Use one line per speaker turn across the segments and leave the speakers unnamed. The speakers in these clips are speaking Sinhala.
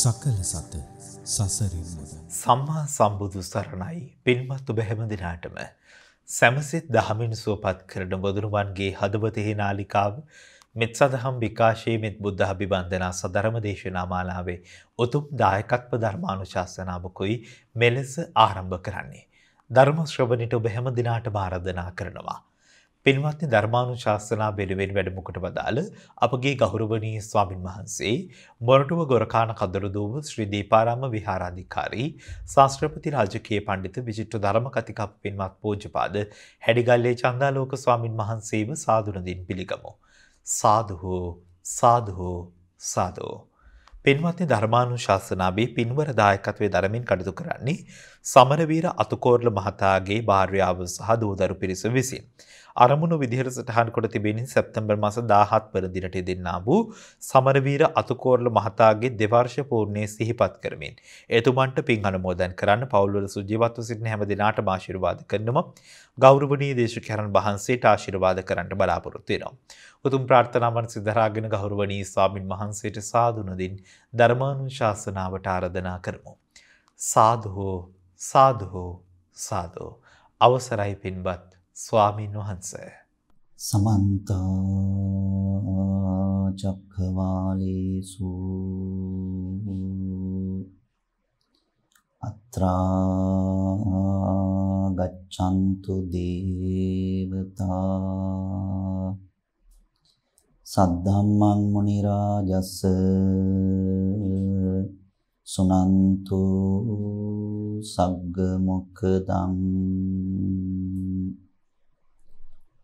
සකල සත සසරින් මුද සම්මා සම්බුදු සරණයි පින්වත් ඔබ හැම දිනාටම සැමසෙත් දහමින් සුවපත් කරන බොදුරුවන්ගේ හදවතෙහි නාලිකාව මෙත් සදහම් විකාශයේ මෙත් බුද්ධ අභිවන්දනා සදරම දේශනා මාලාවේ උතුම් දායකත්ව ධර්මානුශාසනාවකුයි මෙලෙස ආරම්භ කරන්නේ ධර්ම ශ්‍රවණිට ඔබ හැම දිනාට ආරාධනා කරනවා පින්වත්නි ධර්මානුශාසනා බෙලුවෙන් වැඩම කොට වදාළ අපගේ ගෞරවනීය ස්වාමින් වහන්සේ මොරටුව ගොරකාන කදරදූව ශ්‍රී දීපාරාම විහාරාධිකාරී ශාස්ත්‍රපති රාජකීය පඬිතු විචිත්‍ර ධර්ම කතිකප් පින්වත් පූජ්‍යපාද හැඩිගල්ලේ චන්දාලෝක ස්වාමින් වහන්සේව සාදුණදින් පිළිගමු සාදුහු සාදුහු සාදෝ පින්වත්නි ධර්මානුශාසනාවේ පින්වර දායකත්වයේ දරමින් කටයුතු කරන්නේ සමරවීර අතුකෝරළ මහතාගේ භාර්යාව සහ දූදරු පිරිස විසින්. අරමුණු විදිහට සටහන් කොට තිබෙන සැප්තැම්බර් මාස 17 වන දිනට දෙන්නා වූ සමරවීර අතුකෝරළ මහතාගේ දෙවර්ෂ පූර්ණයේ සිහිපත් කරමින් එතුමන්ට පින් අනුමෝදන් කරන්න පවුල්වල සුජීවත්ව සිටින හැම දිනාටම ආශිර්වාද කරනවා ගෞරවනීය දේශකයන් වහන්සේට ආශිර්වාද කරන්න බලාපොරොත්තු වෙනවා. උතුම් ප්‍රාර්ථනාවන් සිදරාගෙන ගෞරවනීය ස්වාමින් වහන්සේට සාදුණදින් ධර්මානුශාසනාවට ආරාධනා කරමු. සාධෝ සාධෝ සාධෝ අවසරයි පින්වත් ස්වාමින් වහන්සේ.
සමන්ත චක්කවාලේසු අත්‍රා ගච්ඡන්තු දේවතා සද්ධම්මං මුනි රාජස් සුනන්තු සග්ග මොක්ඛදං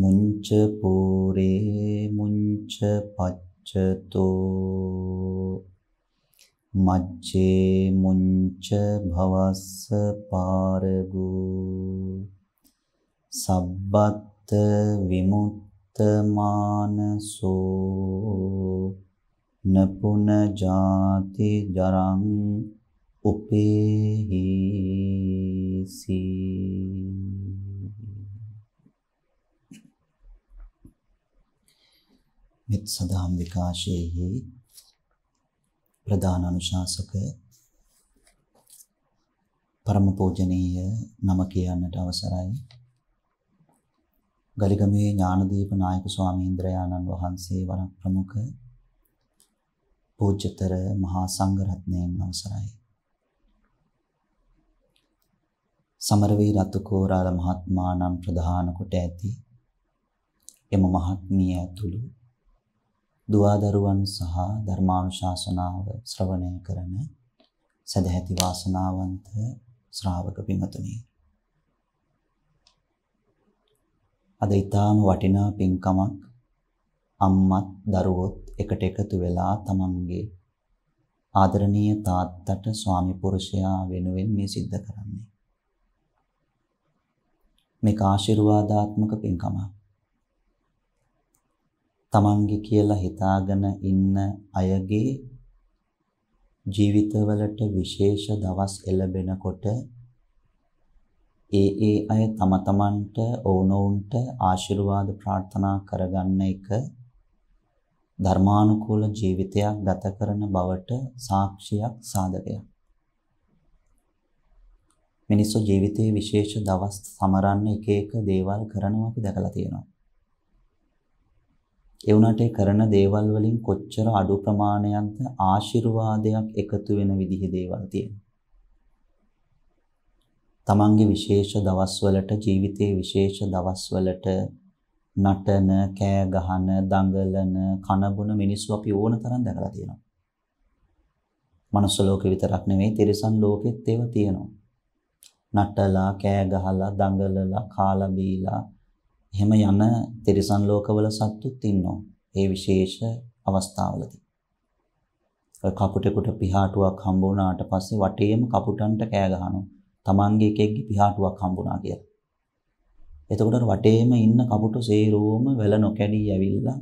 මුංච පූරේ මුංච පච්චතෝ මච්චේ මුංච භවස්ස පාරගෝ සබ්බත් විමුක්තමානසෝ නපුන ජාති ජරං උපේහිසී මෙත් සදාම් විකාශයේහි ප්‍රධාන අනුශාසක පරම පූජනීය නම කියන්නට අවසරයි ගලිගමේ ඥානදීප නායක ස්වාමීන්ද්‍රයාණන් වහන්සේ වරක් ප්‍රමුඛ පූජ්‍යතර මහා සංඝරත්නයන් අවසරයි සමරවී රතුකෝරාල මහත්මානම් ප්‍රධාන කොට ඇති එම මහත්මිය ඇතුළු දුවදරුවන් සහ ධර්මානුශාසනාව ශ්‍රවණය කරන සදැහැති වාසනාවන්ත ශ්‍රාවක පින්වතුනි අද ඊටාම වටිනා පින්කමක් අම්මත් දරුවොත් එකට එකතු වෙලා තමන්ගේ ආදරණීය තාත්තට ස්වාමි පුරුෂයා වෙනුවෙන් මේ සිද්ධ කරන්නේ මේක ආශිර්වාදාත්මක පින්කමක් තමන්ගේ කියලා හිතාගෙන ඉන්න අයගේ ජීවිතවලට විශේෂ දවස් එළබෙනකොට ඒ ඒ අය තම තමන්ට ඕනෝන්ට ආශිර්වාද ප්‍රාර්ථනා කරගන්න එක ධර්මානුකූල ජීවිතයක් ගත කරන බවට සාක්ෂියක් සාධකයක් මිනිස්සු ජීවිතයේ විශේෂ දවස් සමරන්න එක එක දේවල් කරනවා අපි දැකලා තියෙනවා ඒ වුණාට ඒ කරන දේවල් වලින් කොච්චර අඩු ප්‍රමාණයක්ද ආශිර්වාදයක් එකතු වෙන විදිහේ දේවල් තියෙනවා. තමන්ගේ විශේෂ දවස්වලට ජීවිතයේ විශේෂ දවස්වලට නටන, කෑ ගහන, දඟලන, කනබුන මිනිස්සු අපි ඕන තරම් දැකලා තියෙනවා. මනුස්ස ලෝකෙ විතරක් නෙමෙයි තිරිසන් ලෝකෙත් ඒවා තියෙනවා. නටලා, කෑ ගහලා, දඟලලා, කාලා බීලා එහෙම යන තිරිසන් ලෝකවල සත්තුත් ඉන්නවා. ඒ විශේෂ අවස්ථාවලදී. ඔය කපුටෙකුට පිහාටුවක් හම්බ වුණාට පස්සේ වටේම කපුටන්ට කෑ ගහනවා. Tamange එකෙක්ගේ පිහාටුවක් හම්බුණා කියලා. එතකොට වටේම ඉන්න කපුටු සේරෝම වැල නොකැඩී ඇවිල්ලා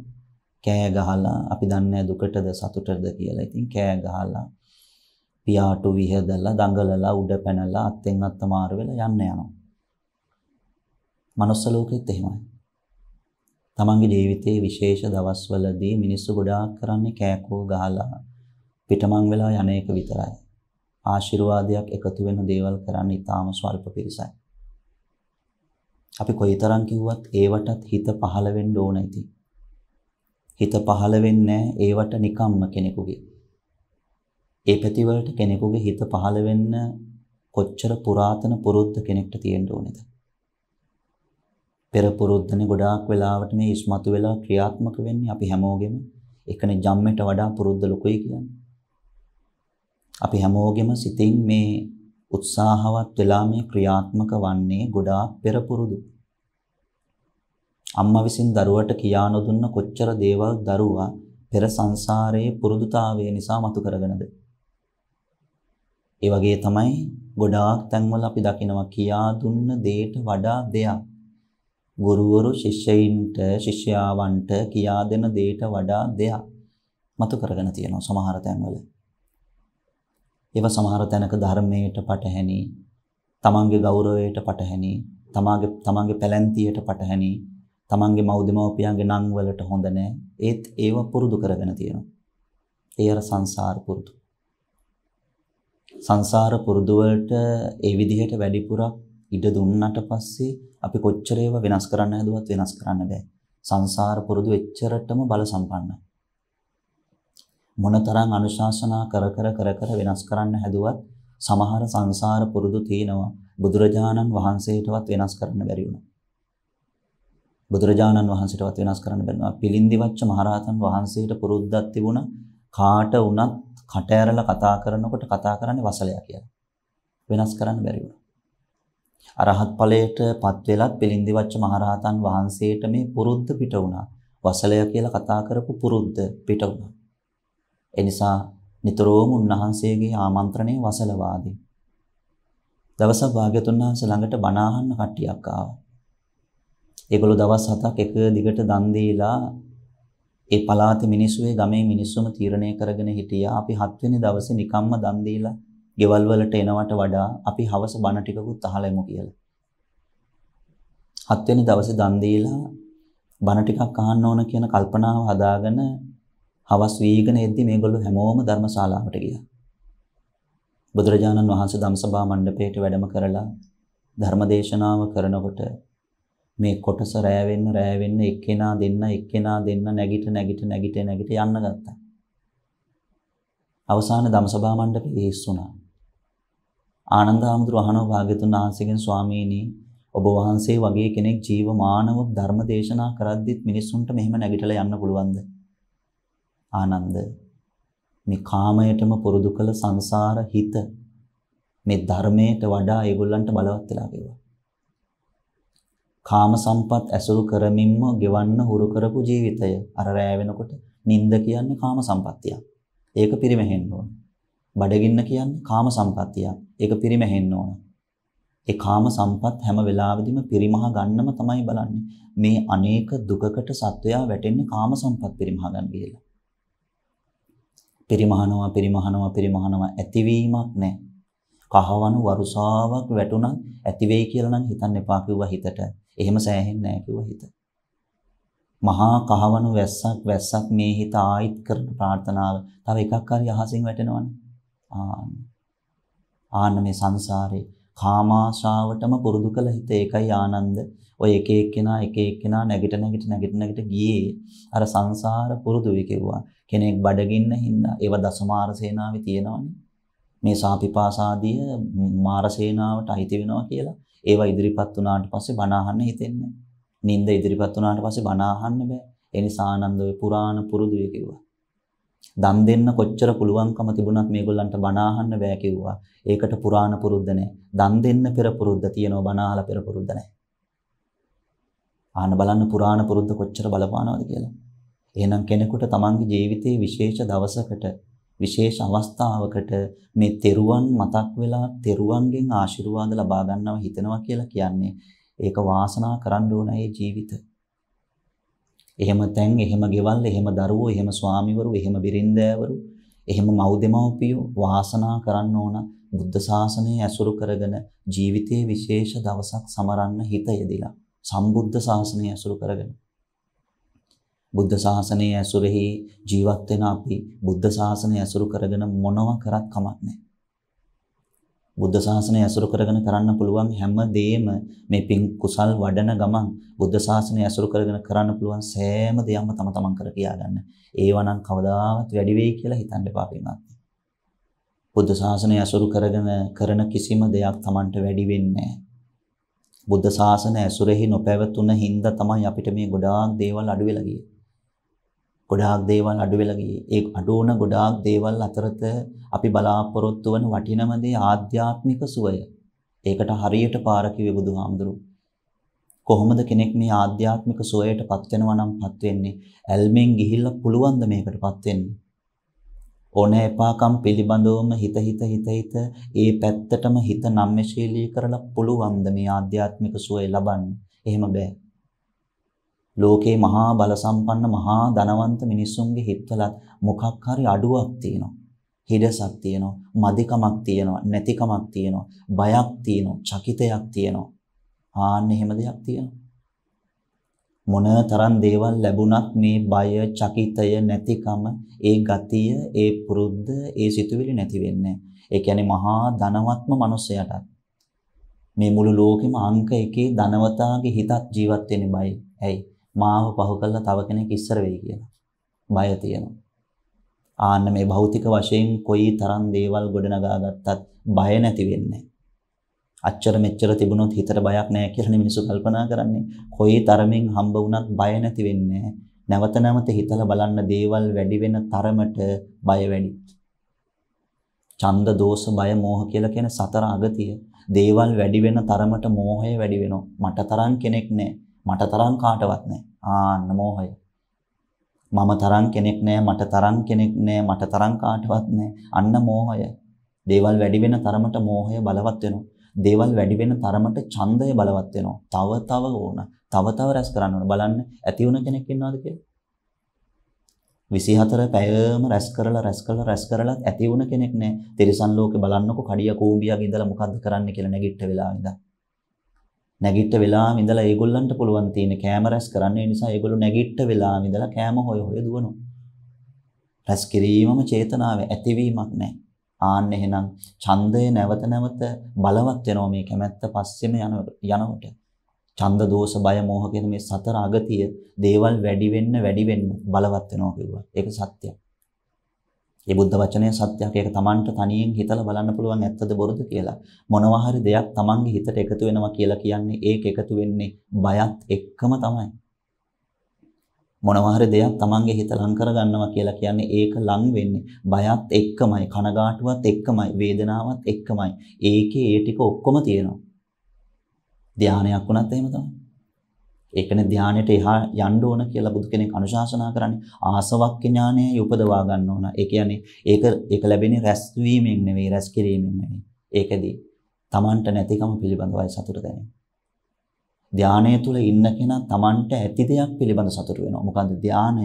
කෑ ගහලා අපි දන්නේ දුකටද සතුටද කියලා. ඉතින් කෑ ගහලා පියාටු විහදලා දඟලලා උඩ පැනලා අත්ෙන් අත්මාරු වෙලා යන්න යනවා. manuස්ස ලෝකෙත් එහෙමයි. තමන්ගේ ජීවිතයේ විශේෂ දවස්වලදී මිනිස්සු ගොඩාක් කරන්නේ කෑකෝ ගහලා පිටමං වෙලා යන එක විතරයි. ආශිර්වාදයක් එකතු වෙන දේවල් කරන්නේ ඊටාම ස්වල්ප පිරිසයි. අපි කොයිතරම් කිව්වත් ඒවටත් හිත පහළ වෙන්න ඕන ඉතින්. හිත පහළ වෙන්නේ ඒවට නිකම්ම කෙනෙකුගේ. ඒ පැතිවලට කෙනෙකුගේ හිත පහළ වෙන්න කොච්චර පුරාතන පුරුද්ද කෙනෙක්ට තියෙන්න ඕනේද? පෙර පුරුද්දනේ ගොඩාක් වෙලාවට මේ ඉස්මතු වෙලා ක්‍රියාත්මක වෙන්නේ අපි හැමෝගෙම එකනේ ජම්මෙට වඩා පුරුද්ද ලොකුයි කියන්නේ. අපි හැමෝගෙම සිතින් මේ උත්සාහවත් වෙලා මේ ක්‍රියාත්මක වන්නේ ගොඩාක් පෙර පුරුදු. අම්මා විසින් දරුවට කියා නොදුන්න කොච්චර දේවල් දරුවා පෙර සංසාරයේ පුරුදුතාවය නිසා මතු කරගෙනද. ඒ වගේ තමයි ගොඩාක් තැන්වල අපි දකිනවා කියා දුන්න දේට වඩා දෙයක් ගුරුවරු ශිෂ්‍යයින්ට ශිෂ්‍යාවන්ට කියා දෙන දේට වඩා දෙයක් මතු කරගෙන තියෙනවා සමහර තැන්වල. ඒව සමහර තැනක ධර්මයට පටහැනි, තමන්ගේ ගෞරවයට පටහැනි, තමාගේ තමන්ගේ පැලැන්තියට පටහැනි, තමන්ගේ මව්දෙමව්පියන්ගේ නම් වලට හොඳ නැහැ. ඒත් ඒව පුරුදු කරගෙන තියෙනවා. ඒ අර සංසාර පුරුදු. සංසාර පුරුදු වලට ඒ විදිහට වැඩිපුරක් ඉඩ දුන්නට පස්සේ අපි කොච්චර ඒවා වෙනස් කරන්න හැදුවත් වෙනස් කරන්න බෑ. සංසාර පුරුදු එච්චරටම බල සම්පන්නයි. මොනතරම් අනුශාසනා කර කර කර කර වෙනස් කරන්න හැදුවත් සමහර සංසාර පුරුදු තියෙනවා බුදුරජාණන් වහන්සේටවත් වෙනස් කරන්න බැරි වුණා. බුදුරජාණන් වහන්සේටවත් වෙනස් කරන්න බැන්නා. පිළින්දිවච්ච මහරහතන් වහන්සේට පුරුද්දක් තිබුණා කාට වුණත් කට ඇරලා කතා කරනකොට කතා කරන්නේ වසලයා කියලා. වෙනස් කරන්න බැරි වුණා. අරහත් ඵලයට පත් වෙලත් පිළින්දිවච්ච මහරහතන් වහන්සේට මේ පුරුද්ද පිට වුණා. වසලය කියලා කතා කරපු පුරුද්ද පිට වුණා. ඒ නිසා නිතරම උන්වහන්සේගේ ආමන්ත්‍රණය වසලවාදී. දවසක් භාග්‍යතුන් වහන්සේ ළඟට බණ අහන්න කට්ටියක් ආවා. ඒගොල්ලෝ දවස් හතක් එක දිගට දන් දීලා ඒ පළාතේ මිනිස්සුගේ ගමේ මිනිස්සුම තීරණය කරගෙන හිටියා අපි 7 වෙනි දවසේ නිකම්ම දන් දීලා ගෙවල් වලට එනවට වඩා අපි හවස බණ ටිකකුත් අහලෙමු කියලා. හත් වෙනි දවසේ දන් දීලා බණ ටිකක් අහන්න ඕන කියන කල්පනාව හදාගෙන හවස් වීගෙන එද්දි මේගොල්ලෝ හැමෝම ධර්මශාලාවට ගියා. බුදුරජාණන් වහන්සේ ධම්සභා මණ්ඩපයට වැඩම කරලා ධර්මදේශනාව කරනකොට මේ කොටස රෑ වෙන්න රෑ වෙන්න එක්කෙනා දෙන්න එක්කෙනා දෙන්න නැගිට නැගිට නැගිට නැගිට යන්න ගත්තා. අවසාන ධම්සභා මණ්ඩපේ හිස් වුණා. ආනන්ද හාමුදුරුව අහනවා භාග්‍යතුන් වහන්සේගෙන් ස්වාමීනි ඔබ වහන්සේ වගේ කෙනෙක් ජීවමානව ධර්ම දේශනා කරද්දිත් මිනිස්සුන්ට මෙහෙම නැගිටලා යන්න පුළුවන්ද? ආනන්ද මේ කාමයටම පුරුදු කළ සංසාර හිත මේ ධර්මයට වඩා ඒගොල්ලන්ට බලවත් වෙලා ගියා. කාම සම්පත් ඇසුරු කරමින්ම ගෙවන්න හුරු කරපු ජීවිතය අර රෑ වෙනකොට නිନ୍ଦ කියන්නේ කාම සම්පත්තියක්. ඒක පිරිමහෙන්න ඕන. බඩගින්න කියන්නේ කාම සම්පත්තියක්. ඒක පිරිමැහෙන්න ඕන. ඒ කාම සම්පත් හැම වෙලාවෙදිම පිරිමහ ගන්නම තමයි බලන්නේ. මේ අනේක දුකකට සත්වයා වැටෙන්නේ කාම සම්පත් පිරිමහ ගන්න කියලා. පිරිමහනවා පිරිමහනවා පිරිමහනවා ඇතිවීමක් නැහැ. කහවණු වරුසාවක් වැටුණා ඇති වෙයි කියලා නම් හිතන්න එපා කිව්වා හිතට. එහෙම සෑහෙන්නේ නැහැ කිව්වා හිත. මහා කහවණු වැස්සක් වැස්සක් මේ හිත ආයිත් කරන ප්‍රාර්ථනාව තව එකක් හරි අහසින් වැටෙනවනේ. ආ ආන්න මේ සංසාරේ කාමාශාවටම පුරුදු කළ හිත ඒකයි ආනන්ද. ඔය එක එක්කෙනා එක එක්කෙනා නැගිට නැගිට නැගිට නැගිට ගියේ අර සංසාර පුරුදු විකෙව්වා. කෙනෙක් බඩගින්න හින්දා ඒව දසමාර සේනාවේ තියෙනවනේ. මේ සාපිපාසාදී මාර සේනාවට අයිති වෙනවා කියලා ඒව ඉදිරිපත් වුණාට පස්සේ බණ අහන්න හිතෙන්නේ. නිින්ද ඉදිරිපත් වුණාට පස්සේ බණ අහන්න බෑ. ඒ නිසා ආනන්ද ඔය පුරාණ පුරුදු විකෙව්වා. දන් දෙන්න කොච්චර පුළුවන්කම තිබුණත් මේගොල්ලන්ට බණ අහන්න බෑ කිව්වා. ඒකට පුරාණ පුරුද්ද නැහැ. දන් දෙන්න පෙර පුරුද්ද තියෙනවා බණ අහලා පෙර පුරුද්ද නැහැ. ආන්න බලන්න පුරාණ පුරුද්ද කොච්චර බලපානවද කියලා. එහෙනම් කෙනෙකුට තමන්ගේ ජීවිතයේ විශේෂ දවසකට විශේෂ අවස්ථාවකට මේ තෙරුවන් මතක් වෙලා තෙරුවන්ගෙන් ආශිර්වාද ලබා ගන්නව හිතනවා කියලා කියන්නේ ඒක වාසනා කරන්න ඕන ඒ ජීවිතේ එහෙම තැන්, එහෙම ගෙවල්, එහෙම දරුවෝ, එහෙම ස්වාමිවරු, එහෙම බිරින්දෑවරු, එහෙම මව්දෙමව්පියෝ වාසනා කරන්න ඕන බුද්ධ ශාසනය ඇසුරු කරගෙන ජීවිතයේ විශේෂ දවසක් සමරන්න හිත යෙදিলা. සම්බුද්ධ ශාසනය ඇසුරු කරගෙන බුද්ධ ශාසනය ඇසුරෙහි ජීවත් වෙන අපි බුද්ධ ශාසනය ඇසුරු කරගෙන මොනව කරත් කමක් නැහැ. බුද්ධ ශාසනය ඇසුරු කරගෙන කරන්න පුළුවන් හැම දෙයක්ම මේ පින් කුසල් වඩන ගමන් බුද්ධ ශාසනය ඇසුරු කරගෙන කරන්න පුළුවන් සෑම දෙයක්ම තම තමන් කර කියා ගන්න. ඒවා නම් කවදාවත් වැඩි වෙයි කියලා හිතන්න එපා පින්වත්. බුද්ධ ශාසනය ඇසුරු කරගෙන කරන කිසිම දෙයක් තමන්ට වැඩි වෙන්නේ බුද්ධ ශාසනය ඇසුරෙහි නොපැවතුන හින්දා තමයි අපිට මේ ගොඩාක් දේවල් අඩු වෙලා ගියේ. ගොඩාක් දේවල් අඩු වෙලා ගියේ. ඒ අඩු වුණ ගොඩාක් දේවල් අතරත අපි බලාපොරොත්තු වන වටිනම දේ ආධ්‍යාත්මික සුවය. ඒකට හරියට පාර කිව්වේ බුදුහාමුදුරුවෝ. කොහොමද කෙනෙක් මේ ආධ්‍යාත්මික සුවයටපත් වෙනවා නම්පත් වෙන්නේ? ඇල්මෙන් ගිහිල්ලා පුළුවන් ද මේකටපත් වෙන්න? ඕන එපාකම් පිළිබඳවම හිත හිත හිත හිත ඒ පැත්තටම හිත නම්මශීලී කරලා පුළුවන් ද මේ ආධ්‍යාත්මික සුවය ලබන්න? එහෙම බෑ. ලෝකේ මහා බලසම්පන්න මහා ධනවන්ත මිනිස්සුන්ගේ හිතවලත් මොකක් හරි අඩුවක් තියෙනවා. හිඩසක් තියෙනවා, මදිකමක් තියෙනවා, නැතිකමක් තියෙනවා, බයක් තියෙනවා, චකිතයක් තියෙනවා. ආන්න එහෙම දෙයක් තියෙනවා. මොනතරම් දේවල් ලැබුණත් මේ බය, චකිතය, නැතිකම, ඒ ගතිය, ඒ පුරුද්ද, ඒ සිතුවිලි නැති වෙන්නේ. ඒ කියන්නේ මහා ධනවත්ම මිනිසයාටත් මේ මුළු ලෝකෙම අංක එකේ ධනවතාගේ හිතක් ජීවත් වෙන්නේ බයි. ඇයි? මාව පහු කළා තව කෙනෙක් ඉස්සර වෙයි කියලා. බය තියෙනවා. ආන්න මේ භෞතික වශයෙන් කොයි තරම් දේවල් ගොඩනගා ගත්තත් බය නැති වෙන්නේ අච්චර මෙච්චර තිබුණොත් හිතට බයක් නැහැ කියලා මිනිස්සු කල්පනා කරන්නේ. කොයි තරමින් හම්බ වුණත් බය නැති වෙන්නේ නැවත නැවත හිතලා බලන්න දේවල් වැඩි වෙන තරමට බය වැඩි. ඡන්ද දෝෂ බය මෝහ කියලා කියන සතර අගතිය. දේවල් වැඩි වෙන තරමට මෝහය වැඩි වෙනවා. මට තරම් කෙනෙක් නැහැ. මට තරම් කාටවත් නැහැ. ආන්න මෝහය. මම තරම් කෙනෙක් නැහැ, මට තරම් කෙනෙක් නැහැ, මට තරම් කාටවත් නැහැ. අන්න මෝහය. දේවල් වැඩි වෙන තරමට මෝහය බලවත් වෙනවා. දේවල් වැඩි වෙන තරමට ඡන්දය බලවත් වෙනවා. තව තව ඕන. තව තව රැස් කරන්න ඕන. බලන්න ඇති වුණ කෙනෙක් ඉන්නවද කියලා? 24 පැයම රැස් කරලා රැස් කරලා රැස් කරලා ඇති වුණ කෙනෙක් නෑ. තිරිසන් ලෝකේ බලන්නකො කඩිය කූඹියක් ඉඳලා මොකද්ද කරන්න කියලා නැගිට්ට වෙලා ඉඳලා. නැගිට වෙලාවම ඉඳලා ඒගොල්ලන්ට පුළුවන් තියෙන කැම රැස් කරන්න. ඒ නිසා ඒගොල්ලෝ නැගිට වෙලාවම ඉඳලා කැම හොය හොය දුවනවා. රැස් කිරීමම චේතනාවේ ඇතිවීමක් නැහැ. ආන්න එහෙනම් ඡන්දය නැවත නැවත බලවත් වෙනවා මේ කැමැත්ත පස්සෙම යනකොට. ඡන්ද දෝෂ බය මෝහ කියන මේ සතර අගතිය දේවල් වැඩි වෙන්න වැඩි වෙන්න බලවත් වෙනවා කිව්වා. ඒක සත්‍යයක්. මේ බුද්ධ වචනය සත්‍යයක් ඒක Tamanට තනියෙන් හිතලා බලන්න පුළුවන් ඇත්තද බොරුද කියලා. මොනවා හරි දෙයක් Tamanගේ හිතට එකතු වෙනවා කියලා කියන්නේ ඒක එකතු වෙන්නේ බයත් එක්කම තමයි. මොනවා හරි දෙයක් Tamanගේ හිත ලං කරගන්නවා කියලා කියන්නේ ඒක ලං වෙන්නේ බයත් එක්කමයි කනගාටුවත් එක්කමයි වේදනාවත් එක්කමයි ඒකේ ඒ ටික ඔක්කොම තියෙනවා ධානයක් වුණත් එහෙම තමයි ඒකනේ ධානයට එහා යන්න ඕන කියලා බුදු කෙනෙක් අනුශාසනා කරන්නේ ආසවක්ඛ ඥානය උපදවා ගන්න ඕන. ඒ කියන්නේ ඒක ඒක ලැබෙන්නේ රැස්වීමෙන් නෙවෙයි රැස් කිරීමෙන් නෙවෙයි. ඒකදී Tamanට නැතිකම පිළිබඳවයි සතුට දැනෙන්නේ. ධානය තුල ඉන්න කෙනා Tamanට ඇති දෙයක් පිළිබඳ සතුට වෙනවා. මොකද්ද ධානය?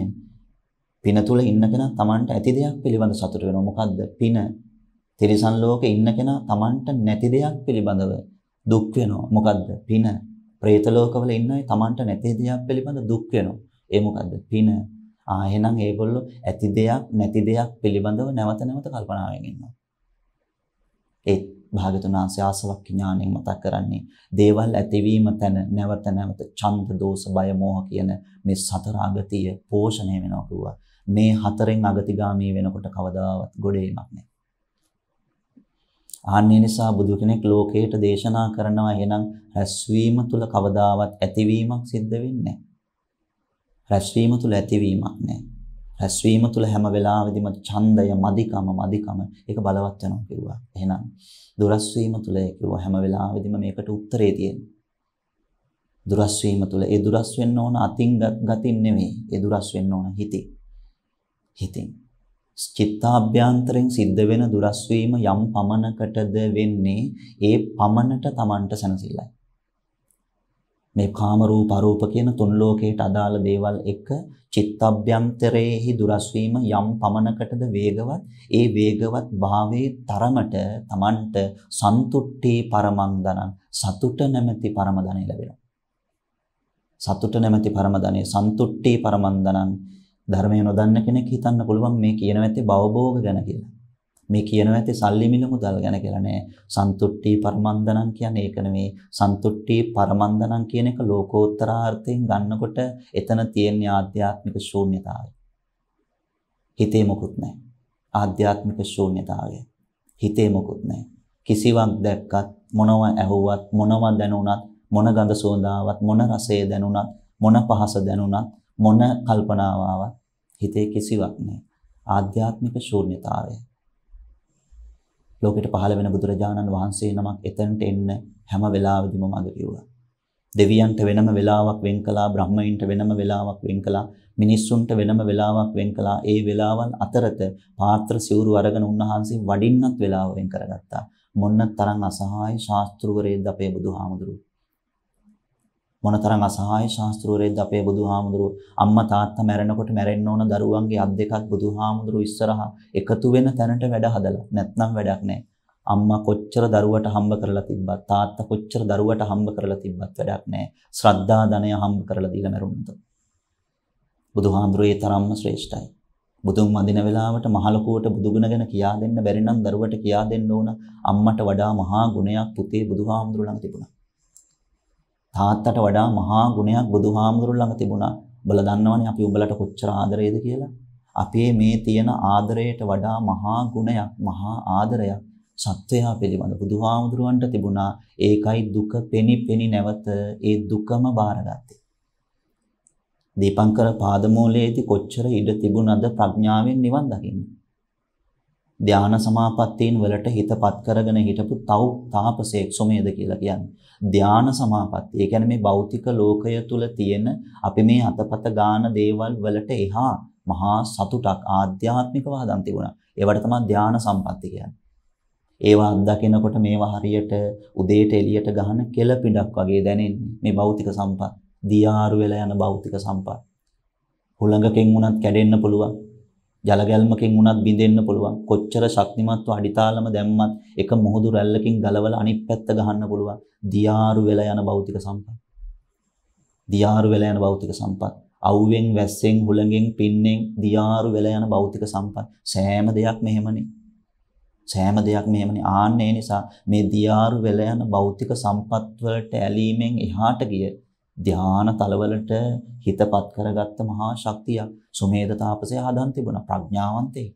පින තුල ඉන්න කෙනා Tamanට ඇති දෙයක් පිළිබඳ සතුට වෙනවා. මොකද්ද? පින. තිරිසන් ලෝකේ ඉන්න කෙනා Tamanට නැති දෙයක් පිළිබඳව දුක් වෙනවා. මොකද්ද? පින. പ്രේත ලෝකවල ඉන්න අය Tamanට නැති දෙයක් පිළිබඳ දුක් වෙනවා. ඒ මොකද්ද? පින. ආ එහෙනම් ඒගොල්ලෝ ඇති දෙයක් නැති දෙයක් පිළිබඳව නැවත නැවත කල්පනාවෙන් ඉන්නවා. ඒ භාගතුන් ආශ්‍රය ආසවක් ඥාණයෙන් මතක් කරන්නේ දේවල් ඇතිවීම තන නැවත නැවත ඡන්ද දෝෂ බය මෝහ කියන මේ සතර අගතිය පෝෂණය වෙනවා කිව්වා. මේ හතරෙන් අගතිගාමී වෙනකොට කවදාවත් ගොඩේමක් නැහැ. ආන්නේ නිසා බුදු කෙනෙක් ලෝකයට දේශනා කරනවා එහෙනම් රැස්වීම තුල කවදාවත් ඇතිවීමක් සිද්ධ වෙන්නේ රැස්වීම තුල ඇතිවීමක් නැහැ. රැස්වීම තුල හැම වෙලාවෙදිම ඡන්දය, මදිකම, මදිකම ඒක බලවත් වෙනවා කිව්වා. එහෙනම් දුරස් වීම තුල ඒ කිව්වා හැම වෙලාවෙදිම මේකට උත්තරේ තියෙනවා. දුරස් වීම තුල ඒ දුරස් වෙන්න ඕන අතින් ගතින් නෙමෙයි. ඒ දුරස් වෙන්න ඕන හිතේ. හිතෙන් චිත්තාභ්‍යන්තරෙන් සිද්ධ වෙන දුරස් වීම යම් පමනකටද වෙන්නේ ඒ පමනට Tamanට සැනසෙල්ලයි මේ කාම රූප අරූප කියන තුන් ලෝකයට අදාළ දේවල් එක චිත්තාභ්‍යන්තරයේහි දුරස් වීම යම් පමනකටද වේගවත් ඒ වේගවත් භාවයේ තරමට Tamanට සන්තුට්ටි පරමං දනං සතුට නැමැති පරම ධනෙ ලැබෙනවා සතුට නැමැති පරම ධනෙ සන්තුට්ටි පරමං දනං ධර්මය නොදන්න කෙනෙක් හිතන්න පුළුවන් මේ කියන වැත්තේ භවභෝග ගැන කියලා. මේ කියන වැත්තේ සල්ලි මිල මුදල් ගැන කියලා නෑ. සන්තුට්ටි පරමන්දනං කියන්නේ ඒක නෙමේ. සන්තුට්ටි පරමන්දනං කියන එක ලෝකෝත්තරාර්ථයෙන් ගන්නකොට එතන තියෙන ආධ්‍යාත්මික ශූන්‍යතාවය. හිතේ මොකුත් නෑ. ආධ්‍යාත්මික ශූන්‍යතාවය. හිතේ මොකුත් නෑ. කිසිවක් දැක්කත් මොනව ඇහුවත් මොනව දැනුණත් මොන ගඳ සුවඳාවත් මොන රසය දැනුණත් මොන පහස දැනුණත් මොන කල්පනාවාවත් හිතේ කිසිවක් නැහැ. ආධ්‍යාත්මික ශූන්‍යතාවය. ලෝකෙට පහළ වෙන බුදුරජාණන් වහන්සේ නමක් එතනට එන්න හැම වෙලාවෙදිම මඟ කිව්වා. දෙවියන්ට වෙනම වෙලාවක් වෙන් කළා, බ්‍රහ්මයින්ට වෙනම වෙලාවක් වෙන් කළා, මිනිස්සුන්ට වෙනම වෙලාවක් වෙන් කළා. ඒ වෙලාවල් අතරත පාත්‍ර සිවුරු අරගෙන උන්වහන්සේ වඩින්නත් වෙලාව වෙන් කරගත්තා. මොන්න තරම් අසහාය ශාස්ත්‍රවරයෙක්ද අපේ බුදුහාමුදුරුවෝ. මොනතරම් අසහාය ශාස්ත්‍රෝරේද්ද අපේ බුදුහාමුදුරුව අම්මා තාත්තා මැරෙනකොට මැරෙන්න ඕන දරුවන්ගේ අත් දෙකක් බුදුහාමුදුරුව ඉස්සරහා එකතු වෙන තැනට වැඩ හදලා නැත්නම් වැඩක් නැහැ. අම්මා කොච්චර දරුවට හම්බ කරලා තිබ්බත් තාත්තා කොච්චර දරුවට හම්බ කරලා තිබ්බත් වැඩක් නැහැ. ශ්‍රද්ධා ධනය හම්බ කරලා දීලා මැරුණොත්. බුදුහාමුදුරුව ඒ තරම්ම ශ්‍රේෂ්ඨයි. බුදුන් වඳින වෙලාවට මහලකුවට බුදුගුණ ගැන කියා දෙන්න බැරි නම් දරුවට කියා දෙන්න ඕන අම්මට වඩා මහා ගුණයක් පුතේ බුදුහාමුදුරුව ළඟ තිබුණා. තාත්තට වඩා මහා ගුණයක් බුදුහාමුදුරුවෝ ළඟ තිබුණා. ඔබලා දන්නවනේ අපි උඹලට කොච්චර ආදරේද කියලා. අපේ මේ තියෙන ආදරයට වඩා මහා ගුණයක් මහා ආදරයක් සත්වයා පිළිබඳ බුදුහාමුදුරුවන්ට තිබුණා ඒකයි දුක පෙනි පෙනි නැවත ඒ දුකම බාරගත්තේ දීපංකර පාදමූලයේදී කොච්චර ඉඩ තිබුණද ප්‍රඥාවෙන් නිවන් දකින්න ධානා සමාපත්තීන් වලට හිතපත් කරගෙන හිටපු තව් තාපසයෙක් සොමේද කියලා කියන්නේ. ධාන සමාපත්තිය. ඒ කියන්නේ මේ භෞතික ලෝකය තුල තියෙන අපි මේ අතපත ගාන දේවල් වලට එහා මහා සතුටක් ආධ්‍යාත්මිකව හදන් තිබුණා. ඒවට තමයි ධාන සම්පත්තිය කියන්නේ. ඒවා අත්දකිනකොට මේවා හරියට උදේට එළියට ගහන කෙළ පිඩක් වගේ දැනෙන්නේ මේ භෞතික සම්පත්. දියාරු වෙලා යන භෞතික සම්පත්. හුළඟකින් වුණත් කැඩෙන්න පුළුවන්. ජලගැල්මකින් වුණත් බිඳෙන්න පුළුවන්. කොච්චර ශක්තිමත්ව අඩිතාලම දැම්මත් එක මොහොදු රැල්ලකින් ගලවලා අනිත් පැත්ත ගහන්න පුළුවන්. දියාරු වෙලා යන භෞතික සම්පත්. දියාරු වෙලා යන භෞතික සම්පත්. අවුවෙන්, වැස්සෙන්, හුළඟෙන්, පින්නෙන් දියාරු වෙලා යන භෞතික සම්පත්. සෑම දෙයක් මෙහෙමනේ. සෑම දෙයක් මෙහෙමනේ. ආන්න ඒ නිසා මේ දියාරු වෙලා යන භෞතික සම්පත් වලට ඇලීමෙන් එහාට ගිය ධාන තලවලට හිතපත් කරගත්ත මහා ශක්තිය සුමේද තාපසේ ආදන් තිබුණා ප්‍රඥාවන්තේ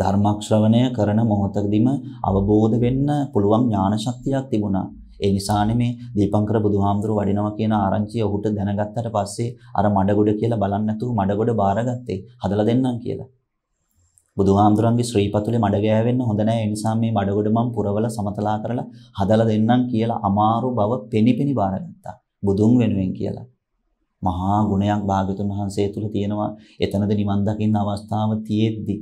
ධර්මක්ෂවණය කරන මොහොතදීම අවබෝධ වෙන්න පුළුවන් ඥාන ශක්තියක් තිබුණා ඒ නිසානේ මේ දීපංකර බුදුහාමුදුරුව වඩිනවා කියන ආරංචිය ඔහුට දැනගත්තට පස්සේ අර මඩගොඩ කියලා බලන්න නැතුව මඩගොඩ බාරගත්තේ හදලා දෙන්නම් කියලා බුදුහාමුදුරන්ගේ ශ්‍රීපතුලේ මඩ ගෑවෙන්න හොඳ නැහැ. ඒ නිසා මේ මඩගොඩ මම පුරවලා සමතලා කරලා හදලා දෙන්නම් කියලා අමාරු බව පෙනිපෙනි බාරගත්තා. බුදුන් වෙනුවෙන් කියලා. මහා ගුණයක් භාග්‍යතුන් වහන්සේ තුල තියෙනවා. එතනද නිවන් දකින්න අවස්ථාව තියෙද්දි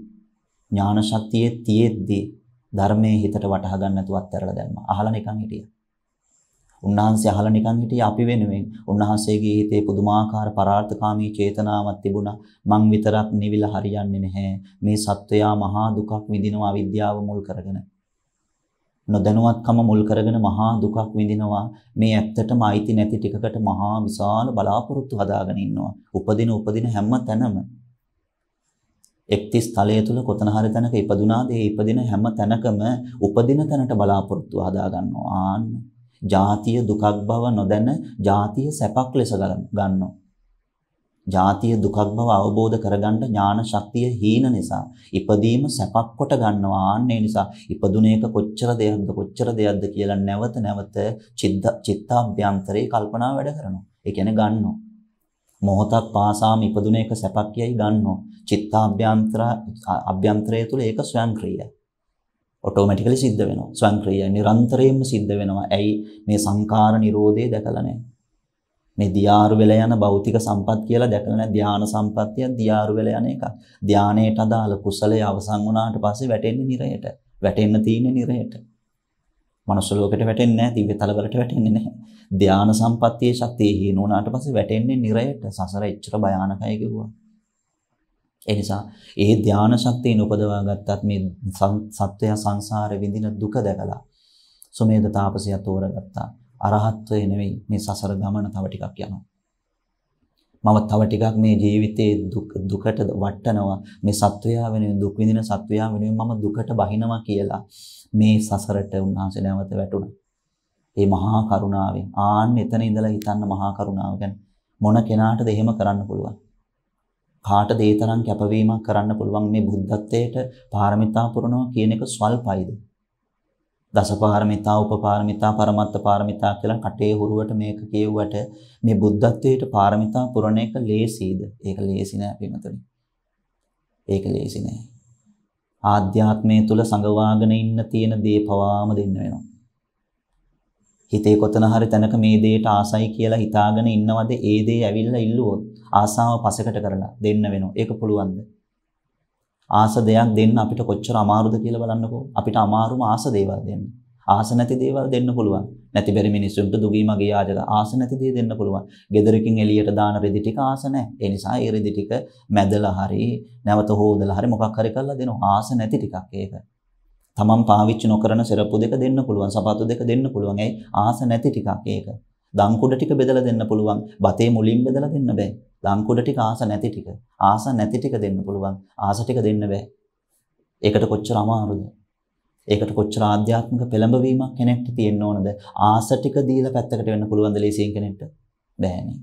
ඥාන ශක්තියේ තියෙද්දි ධර්මයේ හිතට වටහා ගන්න නැතුව අත්හැරලා දැම්මා. අහලා නිකන් හිටියා. උන්වහන්සේ අහලා නිකන් හිටියා අපි වෙනුවෙන්. උන්වහන්සේගේ හිතේ පුදුමාකාර පරාර්ථකාමී චේතනාවක් තිබුණා. මං විතරක් නිවිලා හරියන්නේ නැහැ. මේ සත්වයා මහා දුකක් විඳිනවා විද්‍යාව මුල් කරගෙන. නොදැනුවත්කම මුල් කරගෙන මහා දුකක් විඳිනවා. මේ ඇත්තටම අයිති නැති ටිකකට මහා විශාල බලාපොරොත්තු හදාගෙන ඉන්නවා. උපදින උපදින හැම තැනම එක්තිස් තලය තුල කොතන හරි තැනක ඉපදුනාද ඒ ඉපදින හැම තැනකම උපදින තැනට බලාපොරොත්තු හදා ගන්නවා ආන්න ජාතිය දුකක් බව නොදැන ජාතිය සැපක් ලෙස ගන්නවා ජාතිය දුකක් බව අවබෝධ කරගන්න ඥාන ශක්තිය හීන නිසා ඉපදීම සැපක් කොට ගන්නවා ආන්නේ නිසා ඉපදුන එක කොච්චර දෙයක්ද කොච්චර දෙයක්ද කියලා නැවත නැවත චිත්තාභ්‍යන්තරේ කල්පනා වැඩ කරනවා ඒ කියන්නේ ගන්නෝ මොහොතක් පාසාම ඉපදුන එක සැපක් කියයි ගන්නෝ චිත්තාභ්‍යන්තර අභ්‍යන්තරය තුල ඒක ස්වයංක්‍රීයයි ඔටෝමැටිකලි සිද්ධ වෙනවා ස්වයංක්‍රීයයි නිරන්තරයෙන්ම සිද්ධ වෙනවා ඇයි මේ සංකාර නිරෝධය දැකලා නැහැ මේ දියාරු වෙලා යන භෞතික සම්පත් කියලා දැකලා නැහැ ධාන සම්පත්තිය දියාරු වෙලා යන එකක්. ධානයට අදාළ කුසලයේ අවසන් වුණාට පස්සේ වැටෙන්නේ නිරයට. වැටෙන්න තියෙන්නේ නිරයට. මනුස්ස ලෝකෙට වැටෙන්නේ නැහැ දිව්‍ය තලවලට වැටෙන්නේ නැහැ ධානා සම්පත්තියේ ශක්තිය හීන වුණාට පස්සේ වැටෙන්නේ නිරයට සසර එච්චර භයානකයි කිව්වා ඒ නිසා ඒ ධානා ශක්තියන උපදවා ගත්තත් මේ සත්වයා සංසාරේ විඳින දුක දැකලා සුමේද තාපසයා තෝරගත්තා අරහත්ත්වය නෙවෙයි මේ සසර ගමන තව ටිකක් යනවා. මම තව ටිකක් මේ ජීවිතයේ දුක දුකට වටනවා මේ සත්වයා වෙනුවෙන් දුක් විඳින සත්වයා වෙනුවෙන් මම දුකට බහිනවා කියලා මේ සසරට උන්වහන්සේ නැවත වැටුණා. ඒ මහා කරුණාවෙන් ආන්න එතන ඉඳලා හිතන්න මහා කරුණාව ගැන මොන කෙනාටද එහෙම කරන්න පුළුවන්? කාටද ඒ තරම් කැපවීමක් කරන්න පුළුවන් මේ බුද්ධත්වයට පාරමිතා පුරනවා කියන එක ස්වල්පයිද? දසපාරමිතා උපපාරමිතා පරමත්ත පාරමිතා කියලා කටේ හුරුවට මේක කියුවට මේ බුද්ධත්වයට පාරමිතා පුරණ එක ලේසියිද? ඒක ලේසි නෑ පිටුතුනි. ඒක ලේසි නෑ. ආධ්‍යාත්මය තුල සංගවාගෙන ඉන්න තියෙන දේ පවාම දෙන්න වෙනවා. හිතේ කොතන හරි තැනක මේ දෙයට ආසයි කියලා හිතාගෙන ඉන්නවද ඒ දේ ඇවිල්ලා ඉල්ලුවොත් ආසාව පසකට කරලා දෙන්න වෙනවා. ඒක පුළුවන්ද? ආස දෙයක් දෙන්න අපිට කොච්චර අමාරුද කියලා බලන්නකෝ. අපිට අමාරුම ආස දේවල් දෙන්න. ආස නැති දේවල් දෙන්න පුළුවන්. නැති බැරි මිනිස්සුන්ට දුගී මගේ ආජල ආස නැති දේ දෙන්න පුළුවන්. ගෙදරකින් එළියට දාන රෙදි ටික ආස නැහැ. ඒ නිසා ඒ රෙදි ටික මැදලා හරි නැවත හොදලා හරි මොකක් හරි කරලා දෙනවා. ආස නැති ටිකක් ඒක. තමන් පාවිච්චි නොකරන සරප්පු දෙක දෙන්න පුළුවන්. සපත්තු දෙක දෙන්න පුළුවන්. ඇයි ආස නැති ටිකක් ඒක. දම්කුඩ ටික බෙදලා දෙන්න පුළුවන්. බතේ මුලින් බෙදලා දෙන්න බෑ. ලංකුඩ ටික ආස නැති ටික. ආස නැති ටික දෙන්න පුළුවන්. ආස ටික දෙන්න බෑ. ඒකට කොච්චර අමාරුද? ඒකට කොච්චර ආධ්‍යාත්මික පෙළඹවීමක් කෙනෙක්ට තියෙන්න ඕනද? ආස ටික දීලා පැත්තකට වෙන්න පුළුවන්ද ලේසියෙන් කෙනෙක්ට? බෑනේ.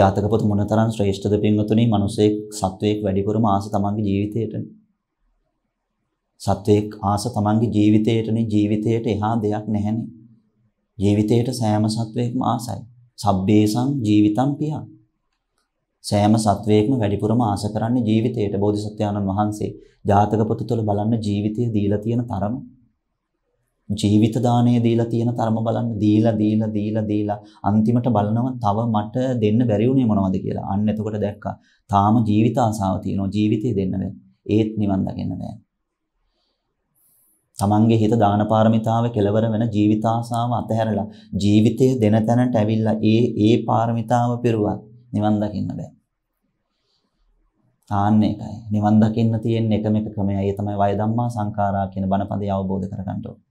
ජාතක පොත මොනතරම් ශ්‍රේෂ්ඨද පින්වතුනි? මිනිසෙක් සත්වයක් වැඩිපුරම ආස තමන්ගේ ජීවිතයටනේ. සත්වයක් ආස තමන්ගේ ජීවිතයටනේ ජීවිතයට එහා දෙයක් නැහැනේ. ජීවිතයට සෑම සත්වයක්ම ආසයි. සබ්බේසං ජීවිතං පියා. සෑම සත්වයකම වැඩිපුරම ආස කරන්නේ ජීවිතයට බෝධිසත්වයන්න් වහන්සේ ජාතක පොත තුළ බලන්න ජීවිතය දීලා තියෙන තරම ජීවිත දාණය දීලා තියෙන තරම බලන්න දීලා දීලා දීලා දීලා අන්තිමට බලනවා තව මට දෙන්න බැරි වුණේ මොනවද කියලා. අන්න එතකොට දැක්කා. තාම ජීවිත ආසාව තියෙනවා ජීවිතය දෙන්න බැහැ. ඒත් නිවන් දකින්න බැහැ. තමන්ගේ හිත දාන පාරමිතාව කෙලවර වෙන ජීවිතාසාව අතහැරලා ජීවිතය දෙන තැනට ඇවිල්ලා ඒ ඒ පාරමිතාව පිරුවත් නිවන් දකින්න බෑ. ආන්න එකයි. නිවන් දකින්න තියෙන එකම එක ක්‍රමය. ඒ තමයි වය ධම්මා සංඛාරා කියන බණපදය අවබෝධ කරගන්න ඕනේ.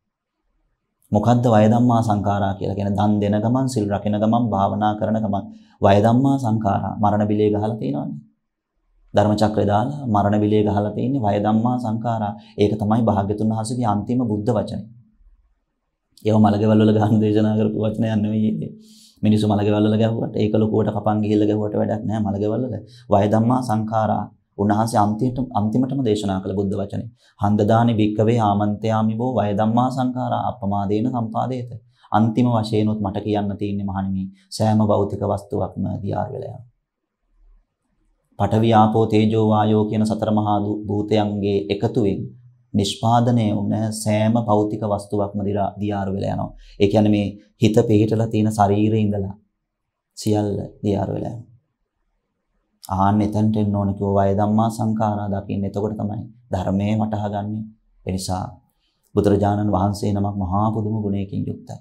මොකද්ද වය ධම්මා සංඛාරා කියලා කියන දන් දෙන ගමන් සිල් රකින ගමන් භාවනා කරන ගමන් වය ධම්මා සංඛාරා මරණ බිලේ ගහලා තියෙනවානේ ධර්ම චක්‍රය දාලා මරණ විලේ ගහලා තියෙන්නේ වය ධම්මා සංඛාරා. ඒක තමයි භාග්‍යතුන් වහන්සේගේ අන්තිම බුද්ධ වචනේ. ඒව මලගෙවල් වල ගහන දේශනා කරපු වචනයක් නෙවෙයි. මිනිස්සු මලගෙවල් වල ගැහුවට ඒක ලොකුවට කපන් ගිහිල්ලා ගැහුවට වැඩක් නැහැ මලගෙවල් වල. වය ධම්මා සංඛාරා. උන්වහන්සේ අන්තිමට අන්තිමටම දේශනා කළ බුද්ධ වචනේ. හන්ද දානි වික්කවේ ආමන්ත්‍යාමි බෝ වය ධම්මා සංඛාරා අප්පමාදේන සම්පාදේත. අන්තිම වශයෙන්ොත් මට කියන්න තියෙන්නේ මහණෙනි සෑම භෞතික වස්තුවක්ම දියාර වෙලා යනවා. පඨවි ආපෝ තේජෝ වායෝ කියන සතර මහා භූතයන්ගේ එකතුවෙන් නිෂ්පාදනය වුණ සෑම භෞතික වස්තුවක්ම දියාර වෙලා යනවා. ඒ කියන්නේ මේ හිත පිහිටලා තියෙන ශරීරයේ ඉඳලා සියල්ල දියාර වෙලා යනවා. ආන්න එතනට එන්න ඕන කිව්ව වය ධම්මා සංඛාරා දකින්න. එතකොට තමයි ධර්මයේ වටහා ගන්න. ඒ නිසා බුදුරජාණන් වහන්සේ නමක් මහා පුදුම ගුණයකින් යුක්තයි.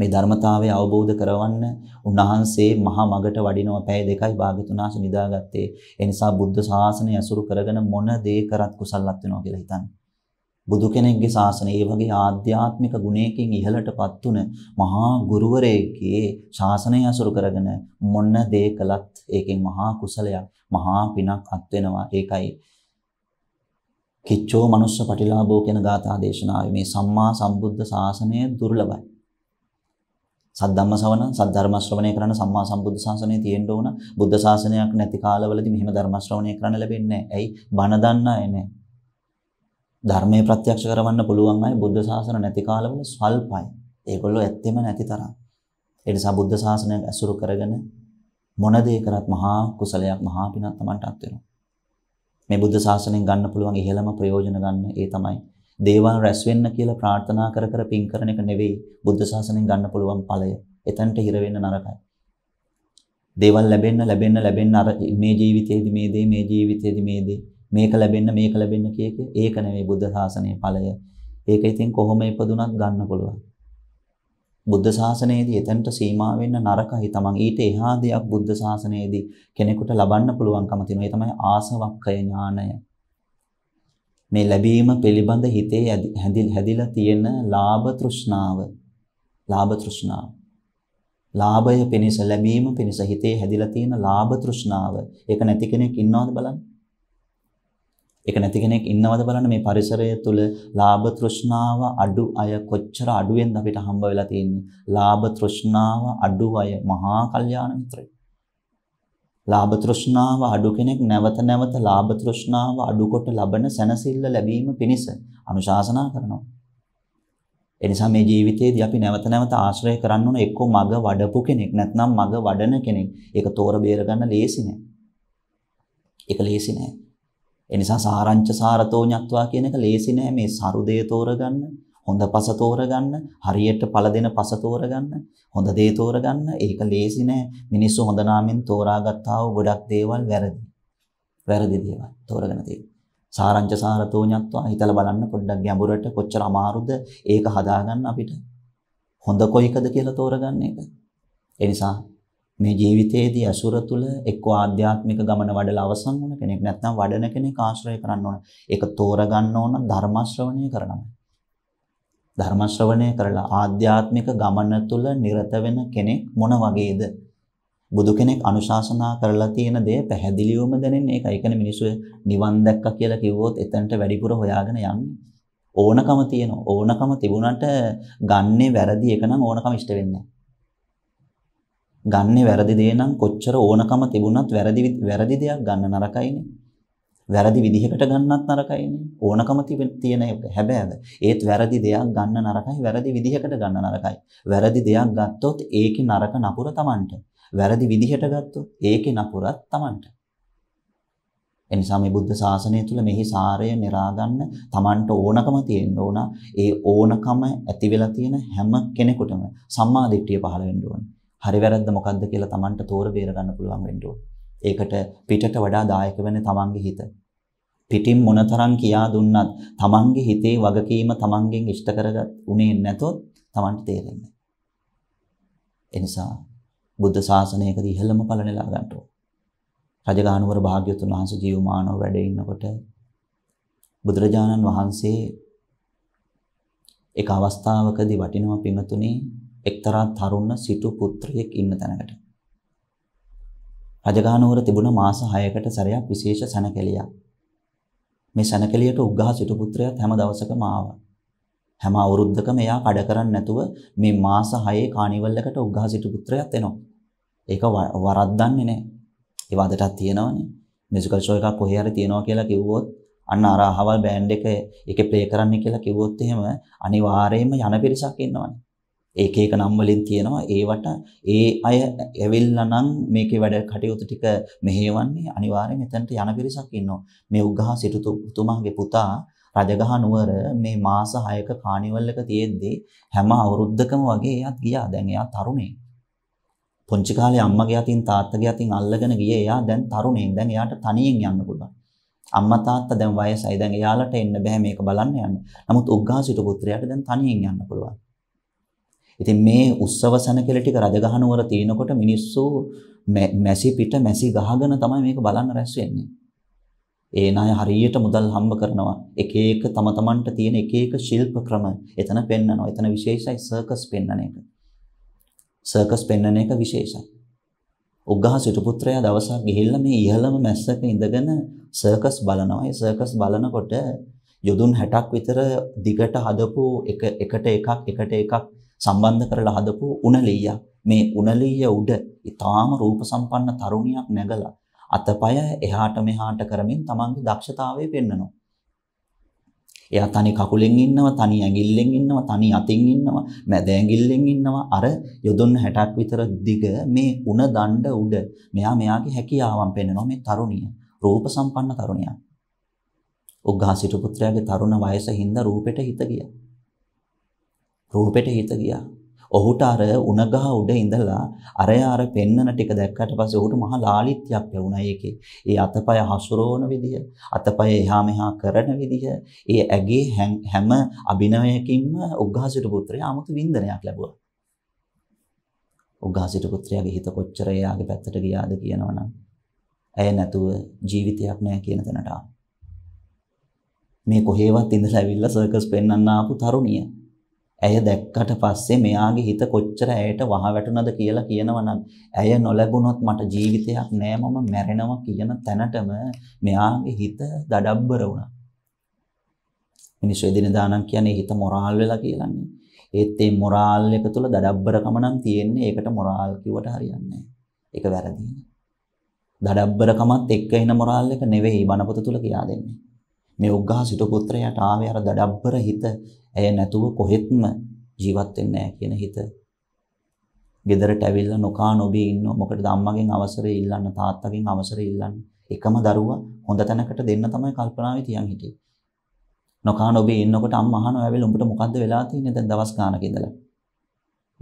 මේ ධර්මතාවය අවබෝධ කරවන්න උන්වහන්සේ මහා මගට වඩිනවා පැය දෙකයි භාග්‍යතුන් වහන්සේ නිදාගත්තේ. ඒ නිසා බුද්ධ ශාසනය ඇසුරු කරගෙන මොන දේ කරත් කුසලවත් වෙනවා කියලා හිතන්න. බුදු කෙනෙක්ගේ ශාසනය ඒ වගේ ආධ්‍යාත්මික ගුණයකින් ඉහළටපත් උන මහා ගුරුවරයෙක්ගේ ශාසනය අසුරු කරගෙන මොන දේ කළත් ඒකෙන් මහා කුසලයක් මහා පිනක් අත් වෙනවා ඒකයි කිච්චෝ මනුස්ස පටිලාභෝ කියන ගාථා දේශනාවේ මේ සම්මා සම්බුද්ධ ශාසනය දුර්ලභයි සද්ධම්ම ශ්‍රවණ සද්ධර්ම ශ්‍රවණය කරන සම්මා සම්බුද්ධ ශාසනය තියෙන්න ඕන. බුද්ධ ශාසනයක් නැති කාලවලදී මෙහෙම ධර්ම ශ්‍රවණය කරන්න ලැබෙන්නේ නැහැ. ඇයි? බණ දන්න අය නැහැ. ධර්මයේ ප්‍රත්‍යක්ෂ කරවන්න පුළුවන් අය බුද්ධ ශාසන නැති කාලවල ස්වල්පයි. ඒගොල්ලෝ ඇත්තෙම නැති තරම්. ඒ නිසා බුද්ධ ශාසනය ඇසුරු කරගෙන මොන දේ කරත් මහා කුසලයක් මහා පිනක් Tamanටත් වෙනවා. මේ බුද්ධ ශාසනයෙන් ගන්න පුළුවන් ඉහළම ප්‍රයෝජන ගන්න ඒ තමයි දේවල් රැස් වෙන්න කියලා ප්‍රාර්ථනා කර කර පින් කරන එක නෙවෙයි බුද්ධ ශාසනයෙන් ගන්න පුළුවන් ඵලය. එතනට හිර වෙන්න නරකයි. දේවල් ලැබෙන්න ලැබෙන්න ලැබෙන්න අර මේ ජීවිතයේදී මේ දේ මේ ජීවිතයේදී මේ දේ මේක ලැබෙන්න මේක ලැබෙන්න කියක ඒක නෙවෙයි බුද්ධ ශාසනයේ ඵලය. ඒක ඉතින් කොහොම ඉපදුනත් ගන්න පුළුවන්. බුද්ධ ශාසනයේදී එතනට සීමා වෙන්න නරකයි තමන් ඊට එහා දෙයක් බුද්ධ ශාසනයේදී කෙනෙකුට ලබන්න පුළුවන්කම තියෙනවා. ඒ තමයි ආසවක්ඛය ඥානය. මේ ලැබීම පිළිබඳ හිතේ හැදිලා තියෙන ලාභ තෘෂ්ණාව ලාභ තෘෂ්ණාව ලාභය පිණිස ලැබීම පිණිස හිතේ හැදිලා තියෙන ලාභ තෘෂ්ණාව ඒක නැති කෙනෙක් ඉන්නවද බලන්න ඒක නැති කෙනෙක් ඉන්නවද බලන්න මේ පරිසරය තුල ලාභ තෘෂ්ණාව අඩු අය කොච්චර අඩුවෙන්ද අපිට හම්බ වෙලා තියෙන්නේ ලාභ තෘෂ්ණාව අඩු අය මහා කල්යාණ මිත්‍රයෝ ලාභ තෘෂ්ණාව අඩු කෙනෙක් නැවත නැවත ලාභ තෘෂ්ණාව අඩු කොට ලබන සැනසෙල්ල ලැබීම පිණිස අනුශාසනා කරනවා. ඒ නිසා මේ ජීවිතයේදී අපි නැවත නැවත ආශ්‍රය කරන්න ඕන එක්කෝ මග වඩපු කෙනෙක් නැත්නම් මග වඩන කෙනෙක්. ඒක තෝර බේර ගන්න ලේසි නෑ. ඒක ලේසි නෑ. ඒ නිසා සාරංච සාරතෝඤ්ඤත්වා කියන එක ලේසි නෑ මේ සරුදේ තෝරගන්න. හොඳ පස තෝරගන්න, හරියට පළ දෙන පස තෝරගන්න, හොඳ දේ තෝරගන්න. ඒක ලේසි නෑ. මිනිස්සු හොඳ නාමෙන් තෝරාගත්තා වූ ගොඩක් දේවල් වැරදි. වැරදි දේවල් තෝරගෙන තියෙනවා. සාරංච සාරතෝ ඤත්වා හිතලා බලන්න පොඩ්ඩක් ගැඹුරට කොච්චර අමාරුද ඒක හදාගන්න අපිට. හොඳ කොයිකද කියලා තෝරගන්න එක. ඒ නිසා මේ ජීවිතයේදී අසුර තුල එක්ක ආධ්‍යාත්මික ගමන වඩලා අවසන් වුණ කෙනෙක් නැත්නම් වඩන කෙනෙක් ආශ්‍රය කරන්න ඕන. ඒක තෝරගන්න ඕන ධර්ම ශ්‍රවණය කරනවා. ධර්ම ශ්‍රවණය කරලා ආධ්‍යාත්මික ගමන තුල නිරත වෙන කෙනෙක් මොන වගේද? බුදු කෙනෙක් අනුශාසනා කරලා තියෙන දේ පැහැදිලිවම දැනෙන එක. ඒ කියන්නේ මිනිස්සු නිවන් දැක්කා කියලා කිව්වොත් එතනට වැඩිපුර හොයාගෙන යන්නේ. ඕනකම තියෙන ඕනකම තිබුණට ගන්නේ වැරදි එක නම් ඕනකම ඉෂ්ට වෙන්නේ ගන්නේ වැරදි දේ නම් කොච්චර ඕනකම තිබුණත් වැරදි වැරදි දෙයක් ගන්න නරකයිනේ. වැරදි විදිහකට ගන්නත් නරකයිනේ. ඕනකම තියෙන එක. හැබැයිද ඒත් වැරදි දෙයක් ගන්න නරකයි, වැරදි විදිහකට ගන්න නරකයි. වැරදි දෙයක් ගත්තොත් ඒකේ නරක නපුර Tamanට. වැරදි විදිහට ගත්තොත් ඒකේ නපුරත් Tamanට. එනිසා මේ බුද්ධ ශාසනය තුල මෙහි සාරය નિરાගන්න Tamanට ඕනකම තියෙන්න ඕන. ඒ ඕනකම ඇති වෙලා තියෙන හැම කෙනෙකුටම සම්මා දිට්ඨිය පහළ වෙන්න ඕන. හරි වැරද්ද මොකද්ද කියලා Tamanට තෝර බේර ගන්න පුළුවන් වෙන්න ඕන. ඒකට පිටට වඩා දායක වෙන තමන්ගේ හිත. පිටින් මොනතරම් කියා දුන්නත් තමන්ගේ හිතේ වගකීම තමන්ගෙන් ඉෂ්ට කරගත් උනේ නැතොත් තමන්ට තේරෙන්නේ එනිසා බුද්ධ ශාසනයකදී ඉහළම ඵල නෙලා ගන්න ඕන. රජගහනුවර භාග්‍යවතුන් වහන්සේ ජීවමානව වැඩ ඉන්නකොට බුදුරජාණන් වහන්සේ එක අවස්ථාවකදී වටිනවා පින්තුණේ එක්තරා තරුණ සිටු පුත්‍රයෙක් ඉන්න තැනකට රජගහනුවර තිබුණ මාස 6කට සැරයක් විශේෂ සනකෙලියක්. මේ සනකෙලියට උග්ඝහ සිටු පුත්‍රයාත් හැම දවසකම ආවා. හැම අවුරුද්දකම එයා කඩ කරන්නේ නැතුව මේ මාස 6 කානිවල් එකට උග්ඝහ සිටු පුත්‍රයාත් එනවා. ඒක වරද්දන්නේ නැහැ. ඒ වදටක් තියෙනවනේ. මියුසිකල් ෂෝ එකක් කොහේ හරි තියෙනවා කියලා කිව්වොත් අන්න අර අහවල් බෑන්ඩ් එක ඒකේ ප්ලේ කරන්න කියලා කිව්වොත් එහෙම අනිවාර්යයෙන්ම යන පිරිසක් ඉන්නවනේ. ඒක ඒක නම් වලින් තියෙනවා ඒවට ඒ අය ඇවිල්ලා නම් මේකේ වැඩ කටයුතු ටික මෙහෙවන්නේ අනිවාර්යයෙන් මෙතනට යන පිරිසක් ඉන්නවා මේ උග්ගහ සිටුතුමාගේ පුතා රජගහ නුවර මේ මාස 6ක කානිවල් එක තියෙද්දී හැම අවුරුද්දකම වගේ එයාත් ගියා දැන් එයා තරුණේ පොන්චි කාලේ අම්මගේ අතින් තාත්තගේ අතින් අල්ලගෙන ගියේ එයා දැන් තරුණේ දැන් එයාට තනියෙන් යන්න පුළුවන් අම්මා තාත්තා දැන් වයසයි දැන් එයාලට එන්න බෑ මේක බලන්න යන්න. නමුත් උග්ගහ සිටු පුත්‍රයාට දැන් තනියෙන් යන්න පුළුවන්. ඉතින් මේ උත්සව සනකෙල ටික රජගහනුවර තියෙනකොට මිනිස්සු මැසි පිට මැසි ගහගෙන තමයි මේක බලන්න රැස් වෙන්නේ. ඒ ණය හරියට මුදල් හම්බ කරනවා. එක එක තම තමන්ට තියෙන එක එක ශිල්ප ක්‍රම එතන පෙන්නනවා. එතන විශේෂයි සර්කස් පෙන්නන එක. සර්කස් පෙන්නන එක විශේෂයි. උග්ගහ සිටු පුත්‍රයා දවසක් ගිහිල්ලා මේ ඉහළම මැස්සක ඉඳගෙන සර්කස් බලනවා. ඒ සර්කස් බලනකොට යොදුන් 60ක් විතර දිගට හදපු එක එකට එකක් එකට එකක් සම්බන්ධ කරලා හදපු උණලීයක්. මේ උණලීය උඩ ඊටාම රූප සම්පන්න තරුණියක් නැගලා අතපය එහාට මෙහාට කරමින් තමන්ගේ දක්ෂතාවය පෙන්නනවා. එයා තනි කකුලෙන් ඉන්නවා, තනි ඇඟිල්ලෙන් ඉන්නවා, තනි අතින් ඉන්නවා, මැද ඇඟිල්ලෙන් ඉන්නවා. අර යොදුන් 60ක් විතර දිග මේ උණ දණ්ඩ උඩ මෙයා මෙයාගේ හැකියාවන් පෙන්නනවා මේ තරුණිය. රූප සම්පන්න තරුණියක්. උග්ඝාසිත පුත්‍රයාගේ තරුණ වයස හින්දා රූපෙට හිත ගියා. රූපෙට හිත ගියා. ඔහුට අර උණගහ උඩ ඉඳලා අරයා අර පෙන්නන ටික දැක්කට පස්සේ ඔහුට මහා ලාලිත්‍යයක් ලැබුණා ඒකේ. ඒ අතපය හසුරවන විදිය, අතපය එහා මෙහා කරන විදිය, ඒ ඇගේ හැම අභිනවයකින්ම උග්ඝාසිත පුත්‍රයා 아무තු වින්දනයක් ලැබුවා. උග්ඝාසිත පුත්‍රයාගේ හිත කොච්චර එයාගේ පැත්තට ගියාද කියනවනම් ඇය නැතුව ජීවිතයක් නැහැ කියන තැනට ආවා. මේ කොහේවත් ඉඳලා ඇවිල්ලා සර්කස් පෙන්වන්න ආපු තරුණිය ඇය දැක්කට පස්සේ මෙයාගේ හිත කොච්චර ඇයට වහ වැටුණද කියලා කියනවනම් ඇය නොලැබුණොත් මට ජීවිතයක් නෑ මම මැරෙනවා කියන තැනටම මෙයාගේ හිත දඩබ්බර වුණා. මිනිස්සු එදිනදා නම් කියන්නේ හිත මොරාල් වෙලා කියලානේ. ඒත් මේ මොරාල් එක තුල දඩබ්බරකම නම් තියෙන්නේ. ඒකට මොරාල් කිව්වට හරියන්නේ නෑ. ඒක වැරදි. දඩබ්බරකමත් එක්ක එන මොරාල් එක නෙවෙයි බණපොත තුල කියා දෙන්නේ. මේ උග්ඝහ සිටු පුත්‍රයාට ආවේ අර දඩබ්බර හිත ඇය නැතුව කොහෙත්ම ජීවත් වෙන්නේ කියන හිත. ගෙදරට ඇවිල්ලා නොකා නොබී ඉන්න මොකටද අම්මගෙන් අවසරය ඉල්ලන්න තාත්තගෙන් අවසරය ඉල්ලන්න. එකම දරුවා හොඳ තැනකට දෙන්න තමයි කල්පනාවේ තියන් හිටියේ. නොකා නොබී ඉන්නකොට අම්මා අහනවා ඇවිල්ලා උඹට මොකද්ද වෙලා තියෙන්නේ දැන් දවස් ගානක ඉඳලා.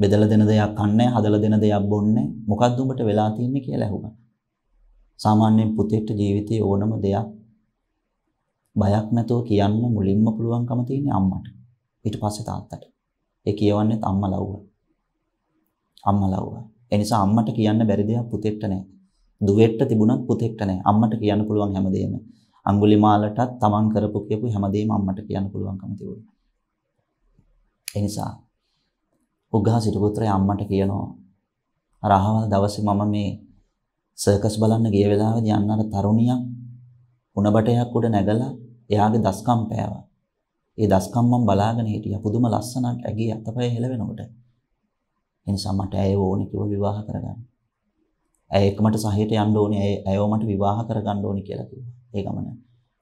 බෙදලා දෙන දෙයක් කන්නේ, හදලා දෙන දෙයක් බොන්නේ. මොකද්ද උඹට වෙලා තියෙන්නේ කියලා ඇහුවා. සාමාන්‍යයෙන් පුතේට ජීවිතේ ඕනම දෙයක් බයක් නැතුව කියන්න මුලින්ම පුළුවන්කම තියෙන්නේ අම්මට. ඊට පස්සේ තාත්තට. ඒ කියවන්නේත් අම්මා ලව්ව. අම්මා ලව්ව. ඒ නිසා අම්මට කියන්න බැරි දෙයක් පුතෙක්ට නැහැ. දුවෙක්ට තිබුණත් පුතෙක්ට නැහැ. අම්මට කියන්න පුළුවන් හැමදේම. අඟුලිමාලටත් තමන් කරපු කියපු හැමදේම අම්මට කියන්න පුළුවන්කම තිබුණා. ඒ නිසා උග්ඝා සිටුපුත්‍රය අම්මට කියනවා අර අහවල් දවසේ මම මේ සර්කස් බලන්න ගිය වෙලාවේදී අන්න අර තරුණියක් උණබටයක් උඩ නැගලා එයාගේ දස්කම් පෑවා. ඒ දස්කම් මම බලාගෙන හිටියා. පුදුම ලස්සනක් ඇගේ අතපය හෙලවෙනකොට. එනිසා මට ඇයව ඕනේ කිව්ව විවාහ කරගන්න. ඇය එක්ක මට සහයට යන්න ඕනේ. ඇයව මට විවාහ කරගන්න ඕනේ කියලා කිව්වා. ඒ ගමන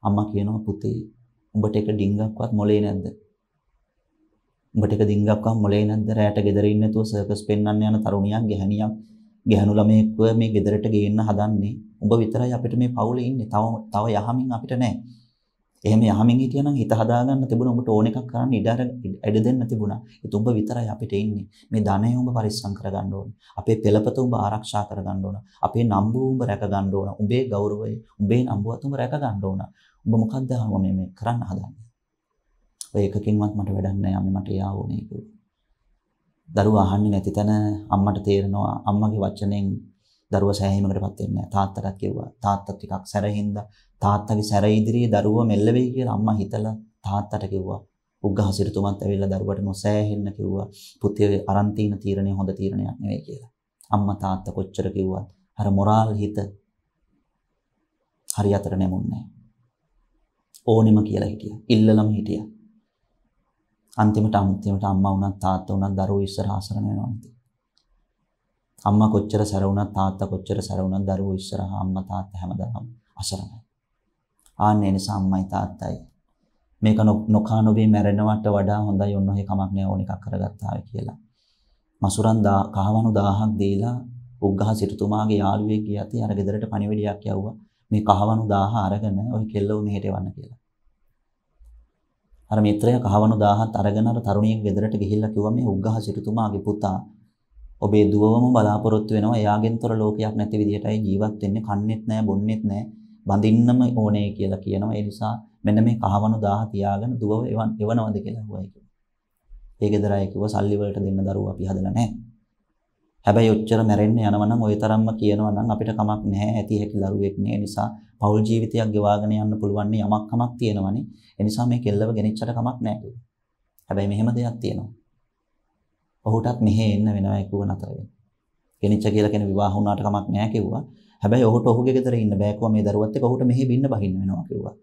අම්මා කියනවා පුතේ උඹට එක ඩිංගක්වත් මොලේ නැද්ද? උඹට එක ඩිංගක්වත් මොලේ නැද්ද? රැයට ගෙදර ඉන්නේ නැතුව සර්කස් පෙන්වන්න යන තරුණියක් ගැහණියක් ගැහණු ළමයෙක්ව මේ ගෙදරට ගේන්න හදන්නේ. ඔබ විතරයි අපිට මේ පවුලේ ඉන්නේ. තව තව යහමින් අපිට නැහැ. එහෙම යහමින් හිටියනම් හිත හදාගන්න තිබුණා. ඔබට ඕන එකක් කරන්න ඉඩ අර ඉඩ දෙන්න තිබුණා. ඒත් ඔබ විතරයි අපිට ඉන්නේ. මේ ධනය ඔබ පරිස්සම් කරගන්න ඕන. අපේ පෙළපත ඔබ ආරක්ෂා කරගන්න ඕන. අපේ නම්බුව ඔබ රැකගන්න ඕන. උඹේ ගෞරවය, උඹේ නම්බුවත් ඔබ රැකගන්න ඕන. ඔබ මොකක්ද මේ කරන්න හදන්නේ? ඔය එකකින්වත් මට වැඩක් නැහැ. මට යාවෝනේ කියලා. දරුවා අහන්නේ නැති තැන අම්මට තේරෙනවා අම්මගේ වචනෙන් දරුවා සෑහීමකටපත් වෙන්නේ නැහැ. තාත්තටත් කිව්වා. තාත්තා ටිකක් සැරහින්දා තාත්තගේ සැර ඉදිරියේ දරුවා මෙල්ල වෙයි කියලා අම්මා හිතලා තාත්තට කිව්වා. උග්ගහසිරතුමත් ඇවිල්ලා දරුවට නොසෑහෙන්න කිව්වා. පුතේ අරන් තියෙන තීරණය හොඳ තීරණයක් නෙවෙයි කියලා. අම්මා තාත්තා කොච්චර කිව්වත් අර මොරාල් හිත හරියටම නැමුන්නේ නැහැ. ඕනෙම කියලා හිටියා. ඉල්ලලම හිටියා. අන්තිමට අන්තිමට අම්මා වුණත් තාත්තා වුණත් දරුවෝ ඉස්සරහා අසරණ වෙනවානේ. අම්මා කොච්චර සැර වුණත් තාත්තා කොච්චර සැර වුණත් දරුවෝ ඉස්සරහා අම්මා තාත්තා හැමදාම අසරණයි. ආන්නේ නිසා අම්මයි තාත්තයි මේක නොකා නොබේ මැරෙනවට වඩා හොඳයි ඔන්න ඔය කමක් නෑ ඕන එකක් කරගත්තා කියලා. මසුරන් දා කහවණු 1000ක් දීලා උග්ගහ සිටුතුමාගේ යාළුවෙක් ගියති අර ගෙදරට පණිවිඩයක් යවුවා. මේ කහවණු 1000 අරගෙන ඔය කෙල්ලව මෙහෙට එවන්න කියලා. අර මිත්‍රයා කහවණු 1000ක් අරගෙන අර තරුණියගේ ගෙදරට ගිහිල්ලා කිව්වා මේ උග්ගහ සිටුතුමාගේ පුතා ඔබේ දුවවම බලාපොරොත්තු වෙනවා එයාගෙන්තර ලෝකයක් නැති විදිහටයි ජීවත් වෙන්නේ කන්නේත් නැහැ බොන්නේත් නැහැ බඳින්නම ඕනේ කියලා කියනවා ඒ නිසා මෙන්න මේ කහවණු 1000 තියාගෙන දුවව එවනවද කියලා හුවයි කිව්වා. ඒ ගෙදර අය කිව්වා සල්ලි වලට දෙන්න දරුවෝ අපි හදලා නැහැ. හැබැයි ඔච්චර මැරෙන්න යනවනම් ওই තරම්ම කියනවා නම් අපිට කමක් නැහැ. ඇති හැකි දරුවෙක් නේ. නිසා පෞල් ජීවිතයක් ගෙවාගෙන යන්න පුළුවන් යමක් කමක් තියෙනවනේ. ඒ නිසා මේ කෙල්ලව ගෙනිච්චට කමක් නැහැ හැබැයි මෙහෙම දෙයක් තියෙනවා. ඔහුටත් මෙහෙ එන්න වෙනවා කිව්ව නතර වෙන්න. ගෙනිච්ච කියලා කෙන විවාහ වුණාට කමක් නැහැ කිව්වා. හැබැයි ඔහුට ඔහුගේ ගෙදර ඉන්න බෑකුව මේ දරුවත් එක්ක ඔහුට මෙහෙ බින්න බහින්න වෙනවා කිව්වා.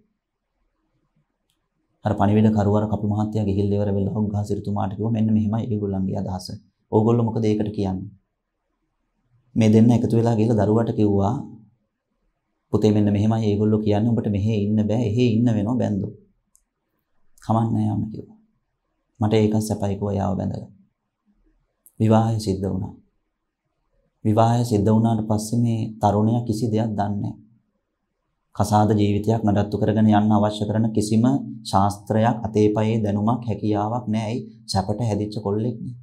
අර පණිවිඩ කරුවර කපි මහත්තයා ගිහිල්ලා ඉවර වෙලා ඔහු ගහ සිටුමාට කිව්වා මෙන්න මෙහෙමයි ඒගොල්ලන්ගේ අදහස. ඕගොල්ලෝ මොකද ඒකට කියන්නේ? මේ දෙන්න එකතු වෙලා ගිහලා දරුවාට කිව්වා පුතේ මෙන්න මෙහෙමයි ඒගොල්ලෝ කියන්නේ උඹට මෙහෙ ඉන්න බෑ එහෙ ඉන්න වෙනවා බැන්දෝ. කමන්නේ යන්න කිව්වා. මට ඒක සැපයි කෝ යාව බැඳලා. විවාහය සිද්ධ වුණා. විවාහය සිද්ධ වුණාට පස්සේ මේ තරුණයා කිසි දෙයක් දන්නේ නැහැ. කසාද ජීවිතයක් නඩත්තු කරගෙන යන්න අවශ්‍ය කරන කිසිම ශාස්ත්‍රයක් අතේ පයේ දැනුමක් හැකියාවක් නැහැ. සැපට හැදිච්ච කොල්ලෙක් නේ.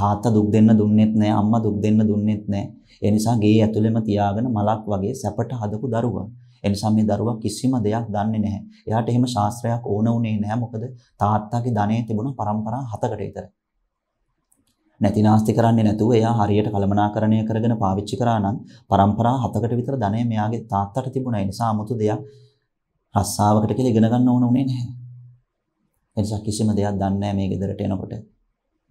තාත්තා දුක් දෙන්න දුන්නෙත් නැහැ අම්මා දුක් දෙන්න දුන්නෙත් නැහැ ඒ නිසා ගේ ඇතුළෙම තියාගෙන මලක් වගේ සැපට හදපු දරුවා ඒ නිසා මේ දරුවා කිසිම දෙයක් දන්නේ නැහැ එයාට එහෙම ශාස්ත්‍රයක් ඕන උනේ නැහැ මොකද තාත්තාගේ ධනෙ තිබුණ પરම්පරා හතකට විතර නැතිනාස්ති කරන්නේ නැතුව එයා හරියට කළමනාකරණය කරගෙන පාවිච්චි කරා නම් પરම්පරා හතකට විතර ධනෙ මෙයාගේ තාත්තට තිබුණා ඒ නිසා 아무තු දෙයක් රස්සාවකට කියලා ඉගෙන ගන්න ඕන උනේ නැහැ එනිසා කිසිම දෙයක් දන්නේ නැහැ මේ ගෙදරට එනකොට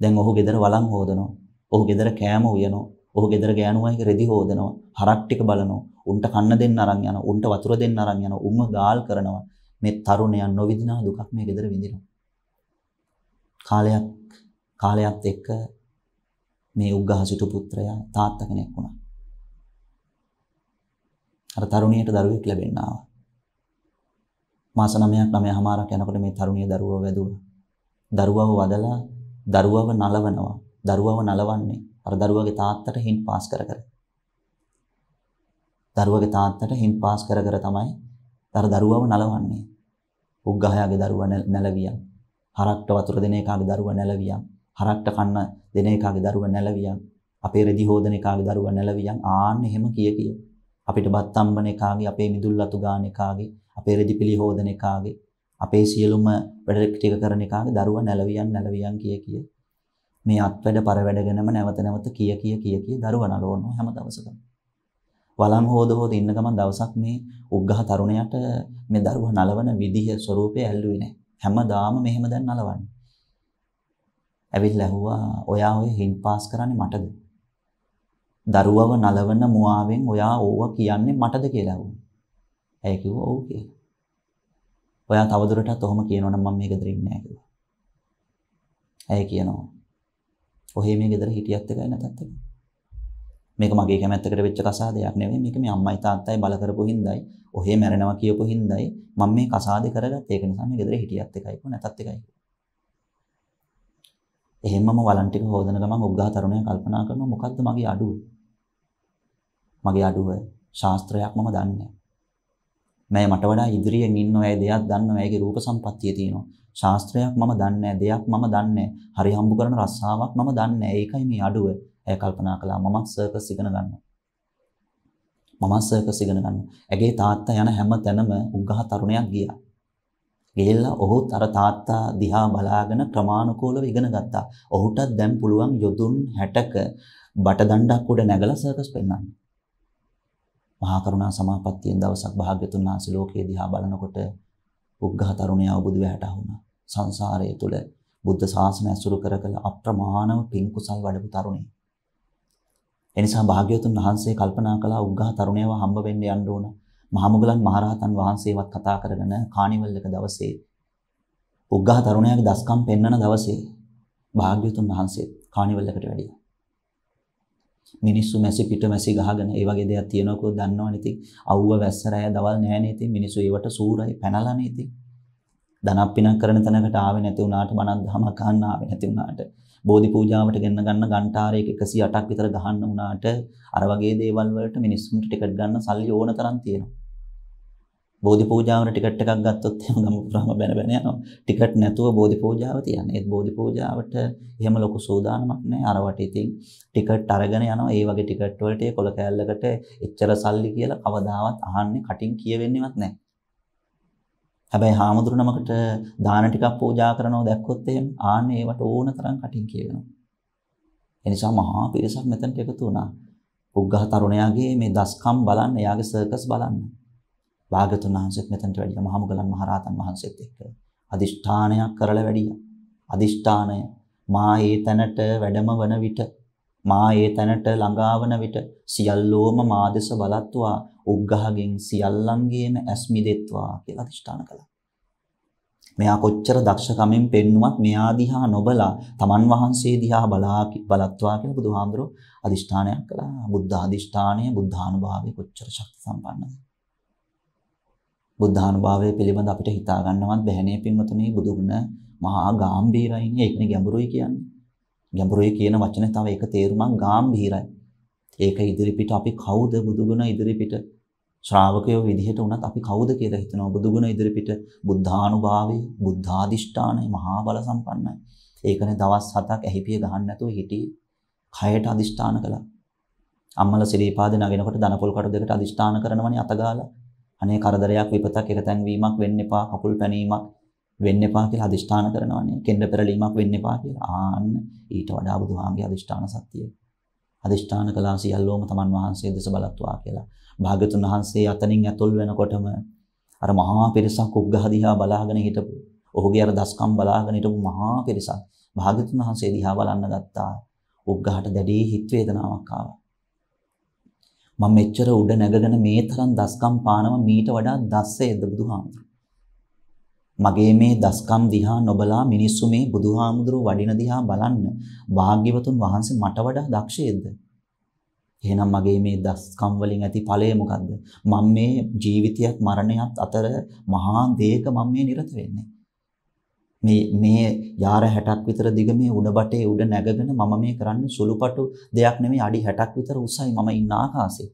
දැන් ඔහු ගෙදර වළං හොදනවා. ඔහු ගෙදර කෑම උයනවා. ඔහු ගෙදර ගෑනුවයික රෙදි හොදනවා. හරක් ටික බලනවා. උන්ට කන්න දෙන්න අරන් යනවා. උන්ට වතුර දෙන්න අරන් යනවා. උන්ව ගාල් කරනවා. මේ තරුණයන් නොවිඳිනා දුකක් මේ ගෙදර විඳිනවා. කාලයක් කාලයක් එක්ක මේ උග්ගහ සිටු පුත්‍රයා තාත්තා කෙනෙක් වුණා. අර තරුණියට දරුවෙක් ලැබෙන්න ආවා. මාස 9ක් 9 හමාරක් යනකොට මේ තරුණිය දරුවව වැදුවා. දරුවව වදලා දරුවව නලවනවා. දරුවව නලවන්නේ අර දරුවගේ තාත්තට හින් පාස් කර කර. දරුවගේ තාත්තට හින් පාස් කර කර තමයි අර දරුවව නලවන්නේ. උග්ගහයාගේ දරුවා නැලවියන්. හරක්ට වතුර දෙන එකාගේ දරුවා නැලවියන්. හරක්ට කන්න දෙන එකාගේ දරුවා නැලවියන්. අපේ රෙදි හොදන එකාගේ දරුවා නැලවියන්. ආන්න එහෙම කිය කිය. අපිට බත් අම්බන එකාගේ, අපේ මිදුල් අතු ගාන එකාගේ, අපේ රෙදි පිළි හොදන එකාගේ, අපේ සියලුම වැඩ ටික කරන එකාගේ දරුවා නැලවියන් නැලවියන් කිය කිය මේ අත්වැඩ පරවැඩ ගැනම නැවත නැවත කිය කිය කිය කිය දරුවා නලවනවා හැම දවසකම. වලම් හොද හොද ඉන්න ගමන් දවසක් මේ උග්ගහ තරුණයාට මේ දරුවා නලවන විදිහ ස්වරූපය ඇල්ලුවේ නැහැ. හැමදාම මෙහෙම දැන් නලවන්නේ. ඇවිල්ලා ඇහුවා ඔයා ඔය හින් පාස් කරන්නේ මටද? දරුවව නලවන මුවාවෙන් ඔයා ඕවා කියන්නේ මටද කියලා ඇහුවා. ඇයි කිව්වා ඔව් කියලා. ඔයා තවදුරටත් ඔහොම කියනවනම් මම මේ ගෙදර ඉන්නේ නැහැ කියලා. ඇයි කියනවා? ඔහේ මේ ගෙදර හිටියත් එකයි නැතත් එකයි. මේක මගේ කැමැත්තකට වෙච්ච කසාදයක් නෙවෙයි. මේක මේ අම්මයි තාත්තයි බල කරපු හින්දායි, ඔහේ මැරෙනවා කියපු හින්දායි මම මේ කසාදේ කරගත්තේ. ඒක නිසා මේ ගෙදර හිටියත් එකයි කො නැතත් එකයි. එහෙමම වලන් ටික හොදන ගමන් උග්ගහ තරුණයා කල්පනා කරනවා මොකද්ද මගේ අඩුව? මගේ අඩුව ශාස්ත්‍රයක් මම දන්නේ නැහැ. මම මට වඩා ඉදිරියෙන් ඉන්න අය දෙයක් දන්නවා ඒගේ රූප සම්පත්තිය තියෙනවා. ශාස්ත්‍රයක් මම දන්නේ දෙයක් මම දන්නේ හරි හම්බ කරන රස්සාවක් මම දන්නේ ඒකයි මේ අඩුව. ඇය කල්පනා කළා මමත් සර්කස් ඉගෙන ගන්නවා. මමත් සර්කස් ඉගෙන ගන්නවා. ඇගේ තාත්තා යන හැම තැනම උග්ඝහ තරුණයක් ගියා. ගිහිල්ලා ඔහුත් අර තාත්තා දිහා බලාගෙන ක්‍රමානුකූලව ඉගෙන ගත්තා. ඔහුටත් දැන් පුළුවන් යොදුන් 60ක බටදණ්ඩක් උඩ නැගලා සර්කස් පෙන්වන්න. මහා කරුණා සමාපත්තියෙන් දවසක් භාග්‍යතුන් වහන්සේ ලෝකයේ දිහා බලනකොට උග්ඝහ තරුණයා බුදු වැහටා වුණා. සංසාරය තුල බුද්ධ ශාසනය ඇසුරු කර කළ අප්‍රමාණව පින් කුසල් වඩපු තරුණේ. එනිසා භාග්‍යවතුන් වහන්සේ කල්පනා කළා උග්ඝහ තරුණයව හම්බ වෙන්න යන්න ඕන. මහමුගලන් මහරහතන් වහන්සේවත් කතා කරගෙන කානිවල් එක දවසේ උග්ඝහ තරුණයාගේ දස්කම් පෙන්වන දවසේ භාග්‍යවතුන් වහන්සේ කානිවල් එකට වැඩියා. මිනිස්සු මැසි පිට මැසි ගහගෙන ඒ වගේ දේවල් තියෙනකෝ දන්නවනේ ඉතින්. අවුව වැස්සරය දවල් නැහැනේ ඉතින් මිනිස්සු ඒවට සූරයි පැනලානේ ඉතින්. ධනක් පිනක් කරන තැනකට ආවේ නැති වුණාට බණක් දහමක් අහන්න ආවේ නැති වුණාට බෝධි පූජාවට ගෙන්න ගන්න ගන්ටාරයක 108ක් විතර ගහන්න වුණාට අර වගේ දේවල් වලට මිනිස්සුන්ට ටිකට් ගන්න සල්ලි ඕන තරම් තියෙනවා. බෝධි පූජාවට ටිකට් එකක් ගත්තොත් එහෙම ගම පුරාම බැන බැන යනවා. ටිකට් නැතුව බෝධි පූජාව තියන්නේ. ඒත් බෝධි පූජාවට එහෙම ලොකු සූදානමක් නැහැ. අරවට ඉතින් ටිකට් අරගෙන යනවා. ඒ වගේ ටිකට් වලට කොල කෑල්ලකට එච්චර සල්ලි කියලා කවදාවත් අහන්නේ කටින් කියවෙන්නේවත් නැහැ. හැබැයි හාමුදුරු නමකට දාන ටිකක් පූජා කරනව දැක්කොත් එහෙම ආන්නේ ඒවට ඕන තරම් කටින් කියවෙනවා. ඒ නිසා මහා පිරිසක් මෙතනට එකතු වුණා. උග්ඝහ තරුණයාගේ මේ දස්කම් බලන්න, එයාගේ සර්කස් බලන්න. භාගතුන් වහන්සේත් මෙතනට වැඩියා මහමුගලන් මහරහතන් වහන්සේත් එක්ක අදිෂ්ඨානයක් කරලා වැඩියා. අදිෂ්ඨානය මා ඒ තැනට වැඩම වන විට මා ඒ තැනට ළඟාවන විට සියල්ලෝම මා දෙස බලත්වා උග්ගහගෙන් සියල්ලන්ගේම ඇස් මිදෙත්වා කියලා අදිෂ්ඨාන කළා. මෙයා කොච්චර දක්ෂකමෙන් පෙන්නුවත් මෙයා දිහා නොබලා තමන් වහන්සේ දිහා බලා බලත්වා කියලා බුදුහාමුදුරුවෝ අදිෂ්ඨානයක් කළා. බුද්ධ අදිෂ්ඨානය බුද්ධානුභාවය කොච්චර ශක්ති සම්පන්නද? බුද්ධානුභාවය පිළිබඳ අපිට හිතා ගන්නවත් බැහැනේ පින්වතුනි බුදුගුණ මහා ගැඹීරයිනේ ඒකනේ ගැඹුරුයි කියන්නේ. ගැඹුරුයි කියන වචනේ තව ඒක තේරුමක් ගැඹීරයි. ඒක ඉදිරිපිට අපි කවුද බුදුගුණ ඉදිරිපිට ශ්‍රාවකයෝ විදිහට වුණත් අපි කවුද කියලා හිතනවා බුදුගුණ ඉදිරිපිට බුද්ධානුභාවය බුද්ධාදිෂ්ඨානය මහා බල සම්පන්නයි ඒකනේ දවස් 7ක් ඇහිපිය ගහන්න නැතුව හිටියේ කයට අදිෂ්ඨාන කළා අම්මල සිරීපාද නගෙනකොට දනපොල් කටු දෙකට අදිෂ්ඨාන කරනවනේ අතගාලා අනේ කරදරයක් විපතක් එකතෙන් වීමක් වෙන්න එපා කකුල් පැනීමක් වෙන්න එපා කියලා අදිෂ්ඨාන කරනවානේ කෙන්ඩ පෙරලීමක් වෙන්න එපා කියලා ආන්න ඊට වඩා බුදුහාමගේ අදිෂ්ඨාන සත්‍යය අදිෂ්ඨාන කළා සියල්ලෝම තමන් වහන්සේ දෙස බලත්වා කියලා භාගතුන් වහන්සේ අතනින් ඇතුල් වෙනකොටම අර මහා පිරිසක් උග්ගහ දිහා බලාගෙන හිටපු ඔහුගේ අර දස්කම් බලාගෙන හිටපු මහා පිරිසක් භාගතුන් වහන්සේ දිහා බලන්න ගත්තා උග්ගහට දැඩි හිත් වේදනාවක් ආවා මම මෙච්චර උඩ නැගගෙන මේ තරම් දස්කම් පානම මීට වඩා දස්සේද බුදුහාමුදුරු. මගේ මේ දස්කම් දිහා නොබලා මිනිස්සු මේ බුදුහාමුදුරු වඩින දිහා බලන්න වාග්යවතුන් වහන්සේ මට වඩා දක්ෂයේද? එහෙනම් මගේ මේ දස්කම් වලින් ඇති ඵලය මොකද්ද? මම මේ ජීවිතයත් මරණයත් අතර මහා දේක මම මේ නිරත වෙන්නේ. මේ මේ යාර 60ක් විතර දිග මේ උඩ බටේ උඩ නැගගෙන මම මේ කරන්නේ සුළුපටු දෙයක් නෙමෙයි අඩි 60ක් විතර උසයි මම ඉන්න ආකාශේ.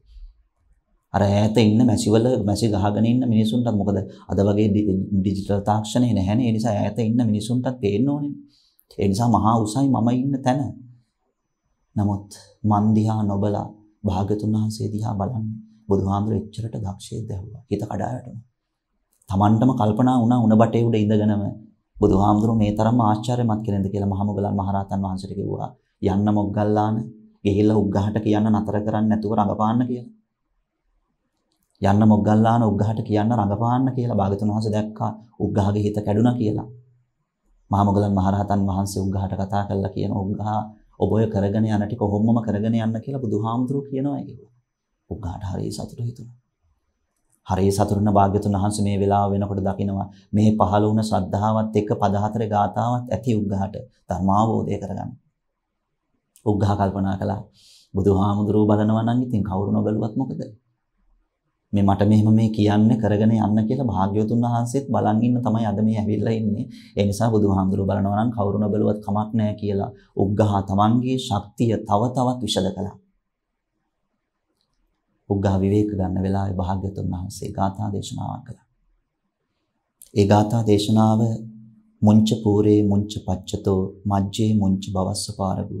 අර ඈත ඉන්න මැසිවල මැසි ගහගෙන ඉන්න මිනිසුන්ටත් මොකද අද වගේ ඩිජිටල් තාක්ෂණය නැහැනේ. ඒ නිසා ඈත ඉන්න මිනිසුන්ටත් පේන්න ඕනේ. ඒ නිසා මහා උසයි මම ඉන්න තැන. නමුත් මන් දිහා නොබලා භාගතුන් වහන්සේ දිහා බලන්න බුදුහාමුදුරේ එච්චරට දක්ෂයේ දැවුවා. හිත කඩාවැටුණා. Tamanටම කල්පනා වුණා උණ බටේ උඩ ඉඳගෙනම බුදුහාමුදුරුවෝ මේ තරම් ආශ්චර්යමත් කෙනෙක්ද කියලා මහමුගලන් මහරහතන් වහන්සේට කිව්වා. යන්න මොග්ගල්ලාන ගිහිල්ලා උග්ගහට කියන්න නතර කරන්නේ නැතුව රඟපාන්න කියලා. යන්න මොග්ගල්ලාන උග්ගහට කියන්න රඟපාන්න කියලා භාගතුන් වහන්සේ දැක්කා. උග්ගහගේ හිත කැඩුනා කියලා. මහමුගලන් මහරහතන් වහන්සේ උග්ගහට කතා කළා කියන උග්ගහ ඔබ ඔය කරගෙන යන ටික කොහොමම කරගෙන යන්න කියලා බුදුහාමුදුරුවෝ කියනවා ඒක. උග්ගහට හරිය සතුටු හිතුණා. හරේ සතුරුන භාග්‍යතුන් වහන්සේ මේ වෙලාව වෙනකොට දකිනවා මේ පහළ වුණ ශ්‍රද්ධාවත් එක්ක පද හතර ගාතාවත් ඇති උග්ඝහට ධර්මාවෝදය කරගන්න. උග්ඝහ කල්පනා කළා. බුදුහාමුදුරුව බලනවා නම් ඉතින් කවුරු නොබලුවත් මොකද? මේ මට මෙහෙම මේ කියන්න කරගෙන යන්න කියලා භාග්‍යවතුන් වහන්සේත් බලන් ඉන්න තමයි අද මේ ඇවිල්ලා ඉන්නේ. ඒ නිසා බුදුහාමුදුරුව බලනවා නම් කවුරු නොබලුවත් කමක් නැහැ කියලා උග්ඝහ තමන්ගේ ශක්තිය තව තවත් විශද කළා. උග්ඝා විවේක ගන්න වෙලාවේ භාග්‍යතුන් වහන්සේ ගාථා දේශනාවක් කළා. ඒ ගාථා දේශනාව මුංච පූරේ මුංච පච්චතෝ මජ්ජේ මුංච බවස්සපාරගු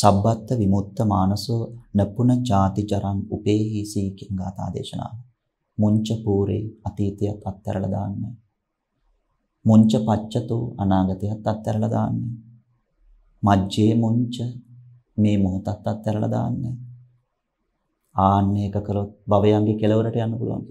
සබ්බත්ත විමුක්ත මානසෝ නපුන ചാති චරං උපේහිසී කියන ගාථා දේශනාව. මුංච පූරේ අතීතයත් අත්හැරලා දාන්න. මුංච පච්චතෝ අනාගතයත් අත්හැරලා දාන්න. මජ්ජේ මුංච මේ මොහොතත් අත්හැරලා දාන්න. ආන්නේක කරොත් භවයන්ගේ කෙලවරට යන්න පුළුවන්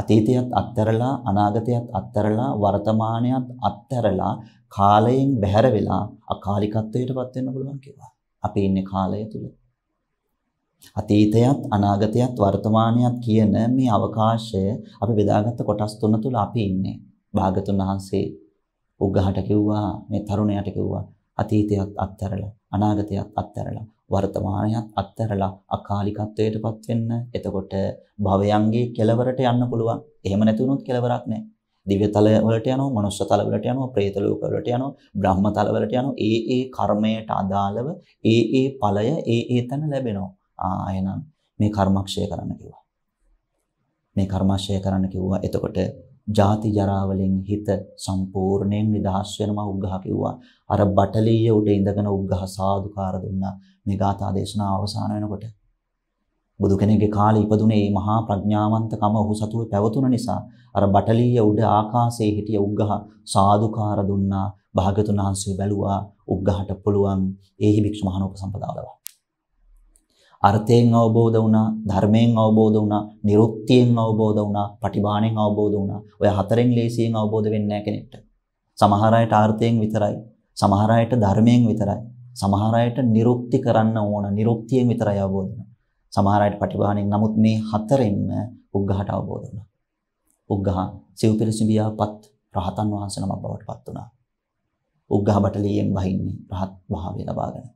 අතීතයත් අත්හැරලා අනාගතයත් අත්හැරලා වර්තමානයත් අත්හැරලා කාලයෙන් බැහැර වෙලා අකාලිකත්වයටපත් වෙන්න පුළුවන් කියලා. අපි ඉන්නේ කාලය තුල. අතීතයත් අනාගතයත් වර්තමානයත් කියන මේ අවකාශය අපි බෙදාගත්ත කොටස් තුන තුල අපි ඉන්නේ. භාගතුන් වහන්සේ උග්ගහට කිව්වා මේ තරුණයාට කිව්වා අතීතයත් අත්හැරලා අනාගතයත් අත්හැරලා වර්තමානයත් අත්හැරලා අකාලිකත්වයටපත් වෙන්න. එතකොට භවයන්ගේ කෙලවරට යන්න පුළුවන්. එහෙම නැති වුණොත් කෙලවරක් නැහැ. දිව්‍යතල වලට යනවා, මනුෂ්‍යතල වලට යනවා, പ്രേත ලෝක වලට යනවා, බ්‍රහ්මතල වලට යනවා. ඒ ඒ කර්මයට අදාළව ඒ ඒ ඵලය ඒ ඒ තැන ලැබෙනවා. ආ එහෙනම් මේ කර්මක්ෂය කරන්න කිව්වා. මේ කර්මක්ෂය කරන්න කිව්වා. එතකොට ජාති ජරා වලින් හිත සම්පූර්ණයෙන් නිදහස් වෙනවා උග්ඝහ කිව්වා අර බටලිය උඩ ඉඳගෙන උග්ඝහ සාදුකාර දුන්නා මේ ගාථා දේශනාව අවසන් වෙනකොට බුදු කෙනෙක්ගේ කාලේ ඉපදුනේ මේ මහා ප්‍රඥාවන්තකම ඔහු සතුව පැවතුන නිසා අර බටලීය උඩ ආකාශයේ හිටිය උග්ගහ සාදුකාර දුන්නා භාගතුන් වහන්සේ බැලුවා උග්ගහට පුළුවන් ඒහි භික්ෂු මහානෝපසම්පදාව ලබා අර්ථයෙන් අවබෝධ වුණා ධර්මයෙන් අවබෝධ වුණා නිරුක්තියෙන් අවබෝධ වුණා පටිභාණයෙන් අවබෝධ වුණා ඔය හතරෙන් ලේසියෙන් අවබෝධ වෙන්නේ නැහැ කෙනෙක්ට සමහර අයට අර්ථයෙන් විතරයි සමහර අයට ධර්මයෙන් විතරයි සමහර අයට නිරුක්ති කරන්න ඕන නිරුක්තියෙන් විතරයි අවබෝධ වෙනවා. සමහර අයට පටිභාණයෙන් නමුත් මේ හතරෙන්ම උග්ඝහට අවබෝධ වුණා. උග්ඝහ සිව්පිරිසිඹියාපත් රහතන් වහන්සේ නමක් බවට පත් වුණා. උග්ඝහ බටලියෙන් වහින්නේ රහත් භාවය ලබාගෙන.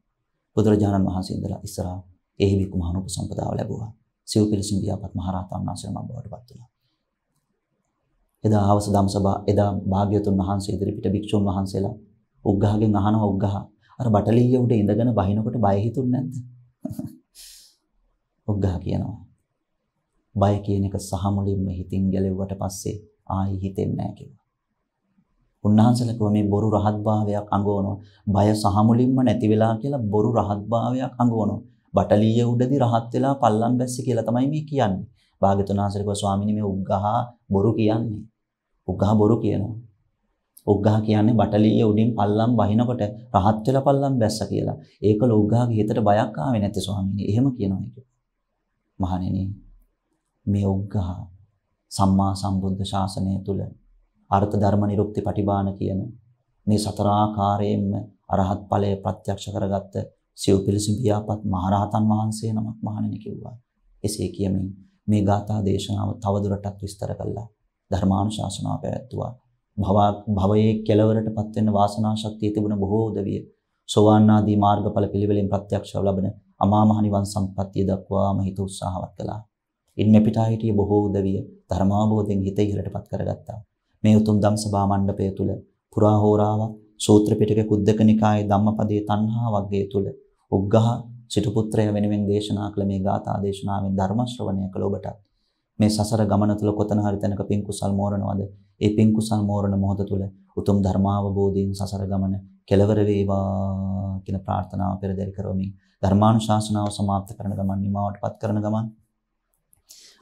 බුදුරජාණන් වහන්සේ ඉඳලා ඉස්සරහා එහි විකුමහන උපසම්පදාව ලැබුවා. සිව්පිරිසිඹියාපත් මහරහතන් වහන්සේ නමක් බවට පත් වුණා. එදා ආවස ධම්සභා එදා භාග්‍යතුන් වහන්සේ ඉදිරිපිට භික්ෂුන් වහන්සේලා උග්ඝහගෙන් අහනවා උග්ඝහ අර බටලිය උඩ ඉඳගෙන බහිනකොට බය හිතුන්නේ නැද්ද? ඔග්ගහ කියනවා. බය කියන එක සහ මුලින්ම හිතින් ගැලෙව්වට පස්සේ ආයි හිතෙන්නේ නැහැ කිව්වා. උන්වහන්සේලා කිව්වා මේ බොරු රහත්භාවයක් අඟවනවා. බය සහ මුලින්ම නැති වෙලා කියලා බොරු රහත්භාවයක් අඟවනවා. බටලිය උඩදී රහත් වෙලා පල්ලම් බැස්සේ කියලා තමයි මේ කියන්නේ. භාග්‍යතුන් වහන්සේ කිව්වා ස්වාමීනි මේ උග්ඝහ බොරු කියන්නේ. උග්ඝහ බොරු කියනවා. ලෝග්ගහ කියන්නේ බටලිය උඩින් පල්ලම් බහිනකොට රහත් වෙලා පල්ලම් බැස්ස කියලා. ඒක ලෝග්ගහගේ හිතට බයක් ආවේ නැති ස්වාමීනි. එහෙම කියනවා ඒක. මහණෙනි මේ උග්ගහ සම්මා සම්බුද්ධ ශාසනය තුල අර්ථ ධර්ම නිරුක්ති පටිභාන කියන මේ සතරාකාරයෙන්ම අරහත් ඵලය ප්‍රත්‍යක්ෂ කරගත්ත සිව් පිළිසිම් පියාපත් මහරහතන් වහන්සේ නමක් මහණෙනි කිව්වා. එසේ කියමින් මේ ගාථා දේශනාව තවදුරටත් විස්තර කළා. ධර්මානුශාසනාව පැවැත්තුවා. භවයේ කෙලවරටපත් වෙන්න වාසනා ශක්තිය තිබුණ බොහෝ උදවිය සෝවාන් ආදී මාර්ගඵල පිළිවෙලින් ප්‍රත්‍යක්ෂව ලබන අමා මහ නිවන් සම්පත්තිය දක්වාම හිත උත්සාහවත් කළා. ඉන්මෙ පිටා හිටිය බොහෝ උදවිය ධර්මාභෝධයෙන් හිත ඉහළටපත් කරගත්තා. මේ උතුම් ධම්සභා මණ්ඩපය තුල පුරා හෝරාවක් සූත්‍ර පිටක කුද්දක නිකායේ ධම්මපදයේ තණ්හා වර්ගය තුල උග්ගහ සිටු පුත්‍රය වෙනුවෙන් දේශනා කළ මේ ගාථා දේශනාවෙන් ධර්ම ශ්‍රවණය කළ ඔබටත් මේ සසර ගමන තුල කොතන හරි තැනක පින් කුසල් මෝරනවද ඒ පින් කුසල් මෝරණ මොහොත තුල උතුම් ධර්මාවබෝධයෙන් සසර ගමන කෙලවර වේවා කියන ප්‍රාර්ථනාව පෙරදරි කරමින් ධර්මානුශාසනාව සමාප්ත කරන ගමන් නිමාවටපත් කරන ගමන්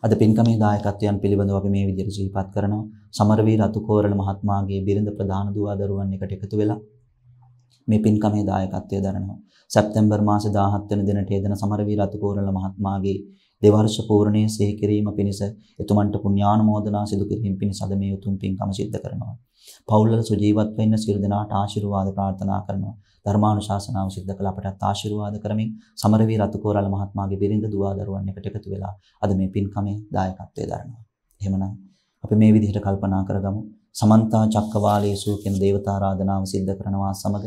අද පින්කමේ දායකත්වයන් පිළිබඳව අපි මේ විදිහට සිහිපත් කරනවා. සමරවී රතුකෝරළ මහත්මයාගේ බිරිඳ ප්‍රධාන දුවා දරුවන් එකට එකතු වෙලා මේ පින්කමේ දායකත්වය දරනවා. සැප්තැම්බර් මාසේ 17 වෙනි දිනට යෙදෙන සමරවී රතුකෝරළ මහත්මයාගේ දෙවර්ෂ පූර්ණයේ සිහි කිරීම පිණිස එතුමන්ට පුණ්‍යානුමෝදනා සිදු කිරීම පිණිස අද මේ උතුම් පින්කම සිද්ධ කරනවා. පවුල්වල සුජීවත් වෙන්න සියලු දෙනාට ආශිර්වාද ප්‍රාර්ථනා කරනවා. ධර්මානුශාසනාව සිද්ධ කළ අපටත් ආශිර්වාද කරමින් සමරවී රතුකෝරළ මහත්මයාගේ බිරිඳ දුවා දරුවන් එකට එකතු වෙලා අද මේ පින්කමේ දායකත්වයේ දරනවා. එහෙමනම් අපි මේ විදිහට කල්පනා කරගමු. සමන්තා චක්කවාලේසු කියන දේවතා ආරාධනාව සිද්ධ කරනවා සමග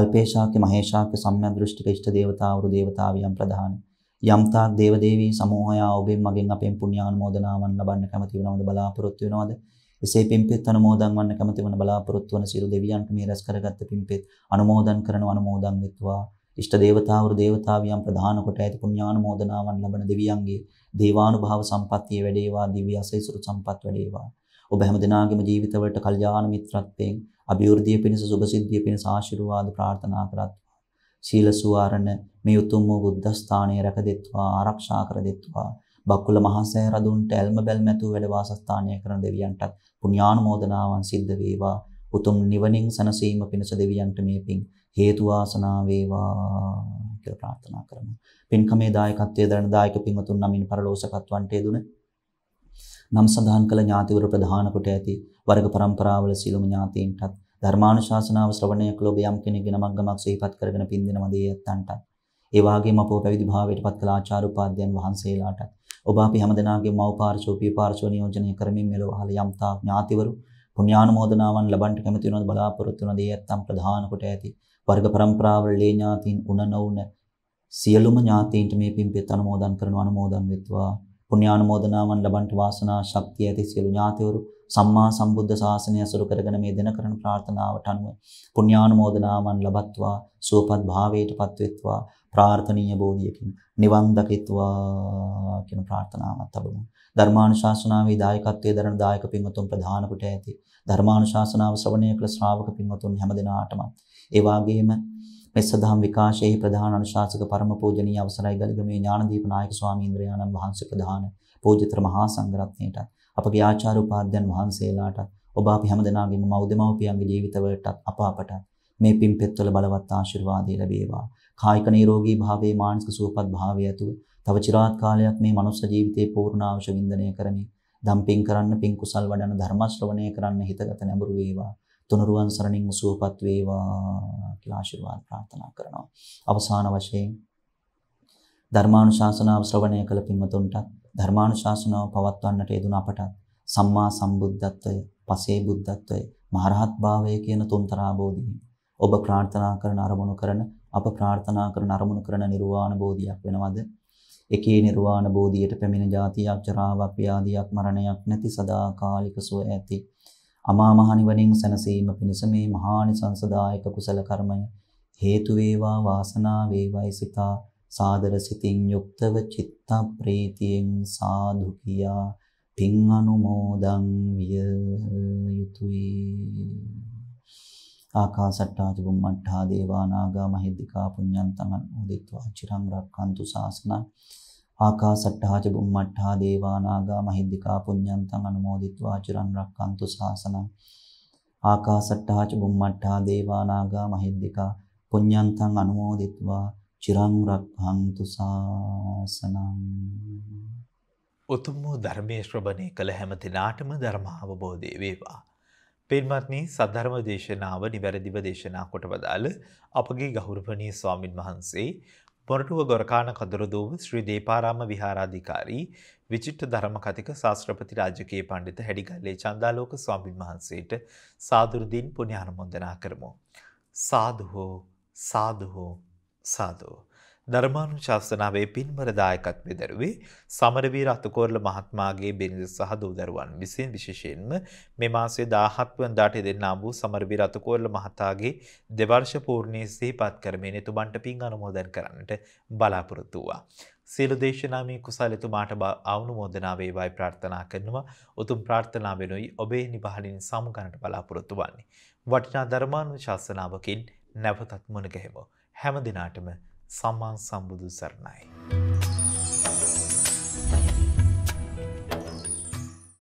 අල්පේශාක්‍ය මහේශාක්‍ය සම්මන් දෘෂ්ටික ඉෂ්ට දේවතාවරු දේවතාවියන් ප්‍රධානයි. යම්තා දේවදේවී සමූහයා ඔබෙන් මගෙන් අපෙන් පුණ්‍යානුමෝදනාවන් ලබන්න කැමති වෙනවද බලාපොරොත්තු වෙනවද එසේ පින්පෙත් අනුමෝදන් වන්න කැමති වන බලාපොරොත්තු වන සියලු දෙවියන්ට මේ රැස් කරගත්ත පින්පෙත් අනුමෝදන් කරන අනුමෝදන් වෙත්වා ඉෂ්ට දේවතාවරු දේවතාවියන් ප්‍රධාන කොට ඇති පුණ්‍යානුමෝදනාවන් ලබන දෙවියන්ගේ දේවානුභාව සම්පත්තිය වැඩේවා දිව්‍ය අසීසුරු සම්පත් වැඩේවා ඔබ හැම දිනාගේම ජීවිතවලට කල්යාණ මිත්‍රත්වයෙන් අභිවෘද්ධිය පිණිස සුභ සිද්ධිය පිණිස ආශිර්වාද ප්‍රාර්ථනා කරත් ශීල සුවාරණ මේ උතුම් වූ බුද්ධ ස්ථානයේ රැක දෙත්වා ආරක්ෂා කර දෙත්වා බක්කුල මහසෑය රදුන්ට ඇල්ම බැල්ම ඇතුව වැඩ වාසස්ථානය කරන දෙවියන්ටත් පුණ්‍යානුමෝදනාවන් සිද්ධ වේවා උතුම් නිවනින් සනසීම පිණිස දෙවියන්ට මේ පිං හේතු ආසනා වේවා කියලා ප්‍රාර්ථනා කරමු. පින්කමේ දායකත්වයේ දරන දායක පින්වතුන් නමින් පරලෝසකත්වන්ට යෙදුණ නම් සඳහන් කළ ඥාතිවරු ප්‍රධාන කොට ඇති වර්ග પરම්පරාවල සීලම ඥාතීන්ටත් ධර්මානුශාසනාව ශ්‍රවණය කළ ඔබ යම් කෙනෙක් ගෙන මග්ගමක් සිහිපත් කරගෙන පින් දෙනවද ඒ ඇත්තන්ට. ඒ වගේම අපව පැවිදි භාවයට පත් කළ ආචාර්ය උපාධ්‍යයන් වහන්සේලාට ඔබ අපි හැමදෙනාගේ මව් පාර්ශ්ව පිය පාර්ශ්ව නියෝජනය කරමින් මෙලොව අහල යම් තා ඥාතිවරු පුණ්‍යානුමෝදනාවන් ලබන්නට කැමති වෙනවද බලාපොරොත්තු වෙනවද ඒ ඇත්තන් ප්‍රධාන කොට ඇති වර්ග પરම්පරාවල ලේ ඥාතීන් උන නොඋන සියලුම ඥාතීන්ට මේ පින් පෙත් අනුමෝදන් කරන අනුමෝදන් වෙත්වා පුණ්‍යානුමෝදනාවන් ලබන්නට වාසනා ශක්තිය ඇති සියලු ඥාතිවරු සම්මා සම්බුද්ධ ශාසනය අසුරු කරගෙන මේ දෙන කරන ප්‍රාර්ථනාවට අනුව පුණ්‍යානුමෝදනාවන් ලබත්වා සුවපත් භාවයට පත්වෙත්වා ප්‍රාර්ථනීය බෝධියකින් නිවන් දකිත්වා කියන ප්‍රාර්ථනාවත් අපමු. ධර්මානුශාසනාවේ දායකත්වයේ දරන දායක පින්වතුන් ප්‍රධාන කොට ඇති. ධර්මානුශාසනාව ශ්‍රවණය කළ ශ්‍රාවක පින්වතුන් හැම දිනාටම ඒ වාගේම මෙස්සදහම් විකාශයේ ප්‍රධාන අනුශාසක පරම පූජනීය අවසරයි ගල්ගමේ ඥානදීප නායක ස්වාමීන් වහන්සේ ප්‍රධාන පූජිතර මහා සංඝරත්නයට අපගේ ආචාර්ය උපාධ්‍යයන් වහන්සේලාට ඔබ අපි හැමදෙනාගේම මෞදමව්පියන්ගේ ජීවිතවලටත් අප අපට මේ පින්පෙත්වල බලවත් ආශිර්වාදය ලැබේවා. කායික නිරෝගී භාවයේ මානසික සුවපත් භාවය ඇතුව තව චිරාත් කාලයක් මේ මනුෂ්‍ය ජීවිතේ පූර්ණ අවශ්‍ය වින්දනය කරමින් දම්පින් කරන්න පින් කුසල් වඩන ධර්ම ශ්‍රවණය කරන්න හිතගත නැඹුරු වේවා. තුනුරුවන් සරණින් සුවපත් වේවා කියලා ආශිර්වාද ප්‍රාර්ථනා කරනවා. අවසාන වශයෙන් ධර්මානුශාසනාව ශ්‍රවණය කළ පින්වතුන්ටත් ධර්මානුශාසනාව පවත්වන්නට යෙදුන අපට සම්මා සම්බුද්ධත්වය, පසේ බුද්ධත්වය, මහරහත් භාවය කියන තුන්තරාබෝධියෙන් ඔබ ප්‍රාර්ථනා කරන අරමුණු කරන අප ප්‍රාර්ථනා කරන අරමුණු කරන නිර්වාණ බෝධියක් වෙනවද? එකී නිර්වාණ බෝධියට පැමිණ જાතියක්, ජරාවක්, ව්‍යාධියක්, මරණයක් නැති සදාකාලික සුව ඇති අමා මහ නිවනින් සැනසීම පිණිස මේ මහානිසංසදායක කුසල කර්මය හේතු වේවා වාසනා වේවායි සිතා සාදර සිතින් යුක්තව චිත්ත ප්‍රීතියෙන් සාදු කියා පින් අනුමෝදන් විය යුතුය ආකාසට්ටා චුම්මට්ටා දේවානාගා මහිද්దికා පුඤ්ඤන්තං අනුමෝදිත्वा චිරං රක්칸තු සාසනං ආකාසට්ටා චුම්මට්ටා දේවානාගා මහිද්దికා පුඤ්ඤන්තං අනුමෝදිත्वा චිරං රක්칸තු සාසනං ආකාසට්ටා චුම්මට්ටා දේවානාගා මහිද්దికා පුඤ්ඤන්තං අනුමෝදිත्वा චිරං රක්ඛන්තු සාසනං
උතුම් වූ ධර්මයේ ශ්‍රවණය කළ හැම දිනාටම ධර්ම අවබෝධය වේවා. පින්වත්නි සද්ධර්ම දේශනාව නිවැරදිව දේශනා කොට වදාළ අපගේ ගෞරවනීය ස්වාමින් වහන්සේ පොරටුව ගොරකාන කඳුරුදුව ශ්‍රී දීපාරාම විහාරාධිකාරී විචිත්ත ධර්ම කතික ශාස්ත්‍රපති රාජකීය පඬිත හැඩිගල්ලේ චන්දාලෝක ස්වාමින් වහන්සේට සාදුරු දින් පුණ්‍ය ආනුමෝදනා කරමු. සාදු හෝ සාදු හෝ සාදු. ධර්මානු ශාස්තනාවේ පින්මර දායකත් වෙදරුවේ සමරවී රතුකෝරල මහත්මාගේ බිනිඳ සහ දූදරුවන් විසින් විශේෂයෙන්ම මෙ මාසේ දාහත්වන් දාට දෙන්නා වූ සමරවී රතුකෝරල මහතාගේ දෙවර්ෂ පූර්ණයේ සිහිපත් කරමින් එතුමන්ට පින් අනුමෝදන් කරන්නට බලාපොරොත්තු වූවා. සියලු දේශනාමී කුසල් එතුමාට අවනුමෝදනා වේවායි ප්‍රාර්ථනා කරනවා. උතුම් ප්‍රාර්ථනා වෙනුයි ඔබේ නිබහලින් සමුගන්නට බලාපොරොත්තු වන්නේ. වටිනා ධර්මානුශාසනාවකින් නැවතත් මුණගැහෙමු. හැම දිනාටම සම්මා සම්බුදු සරණයි.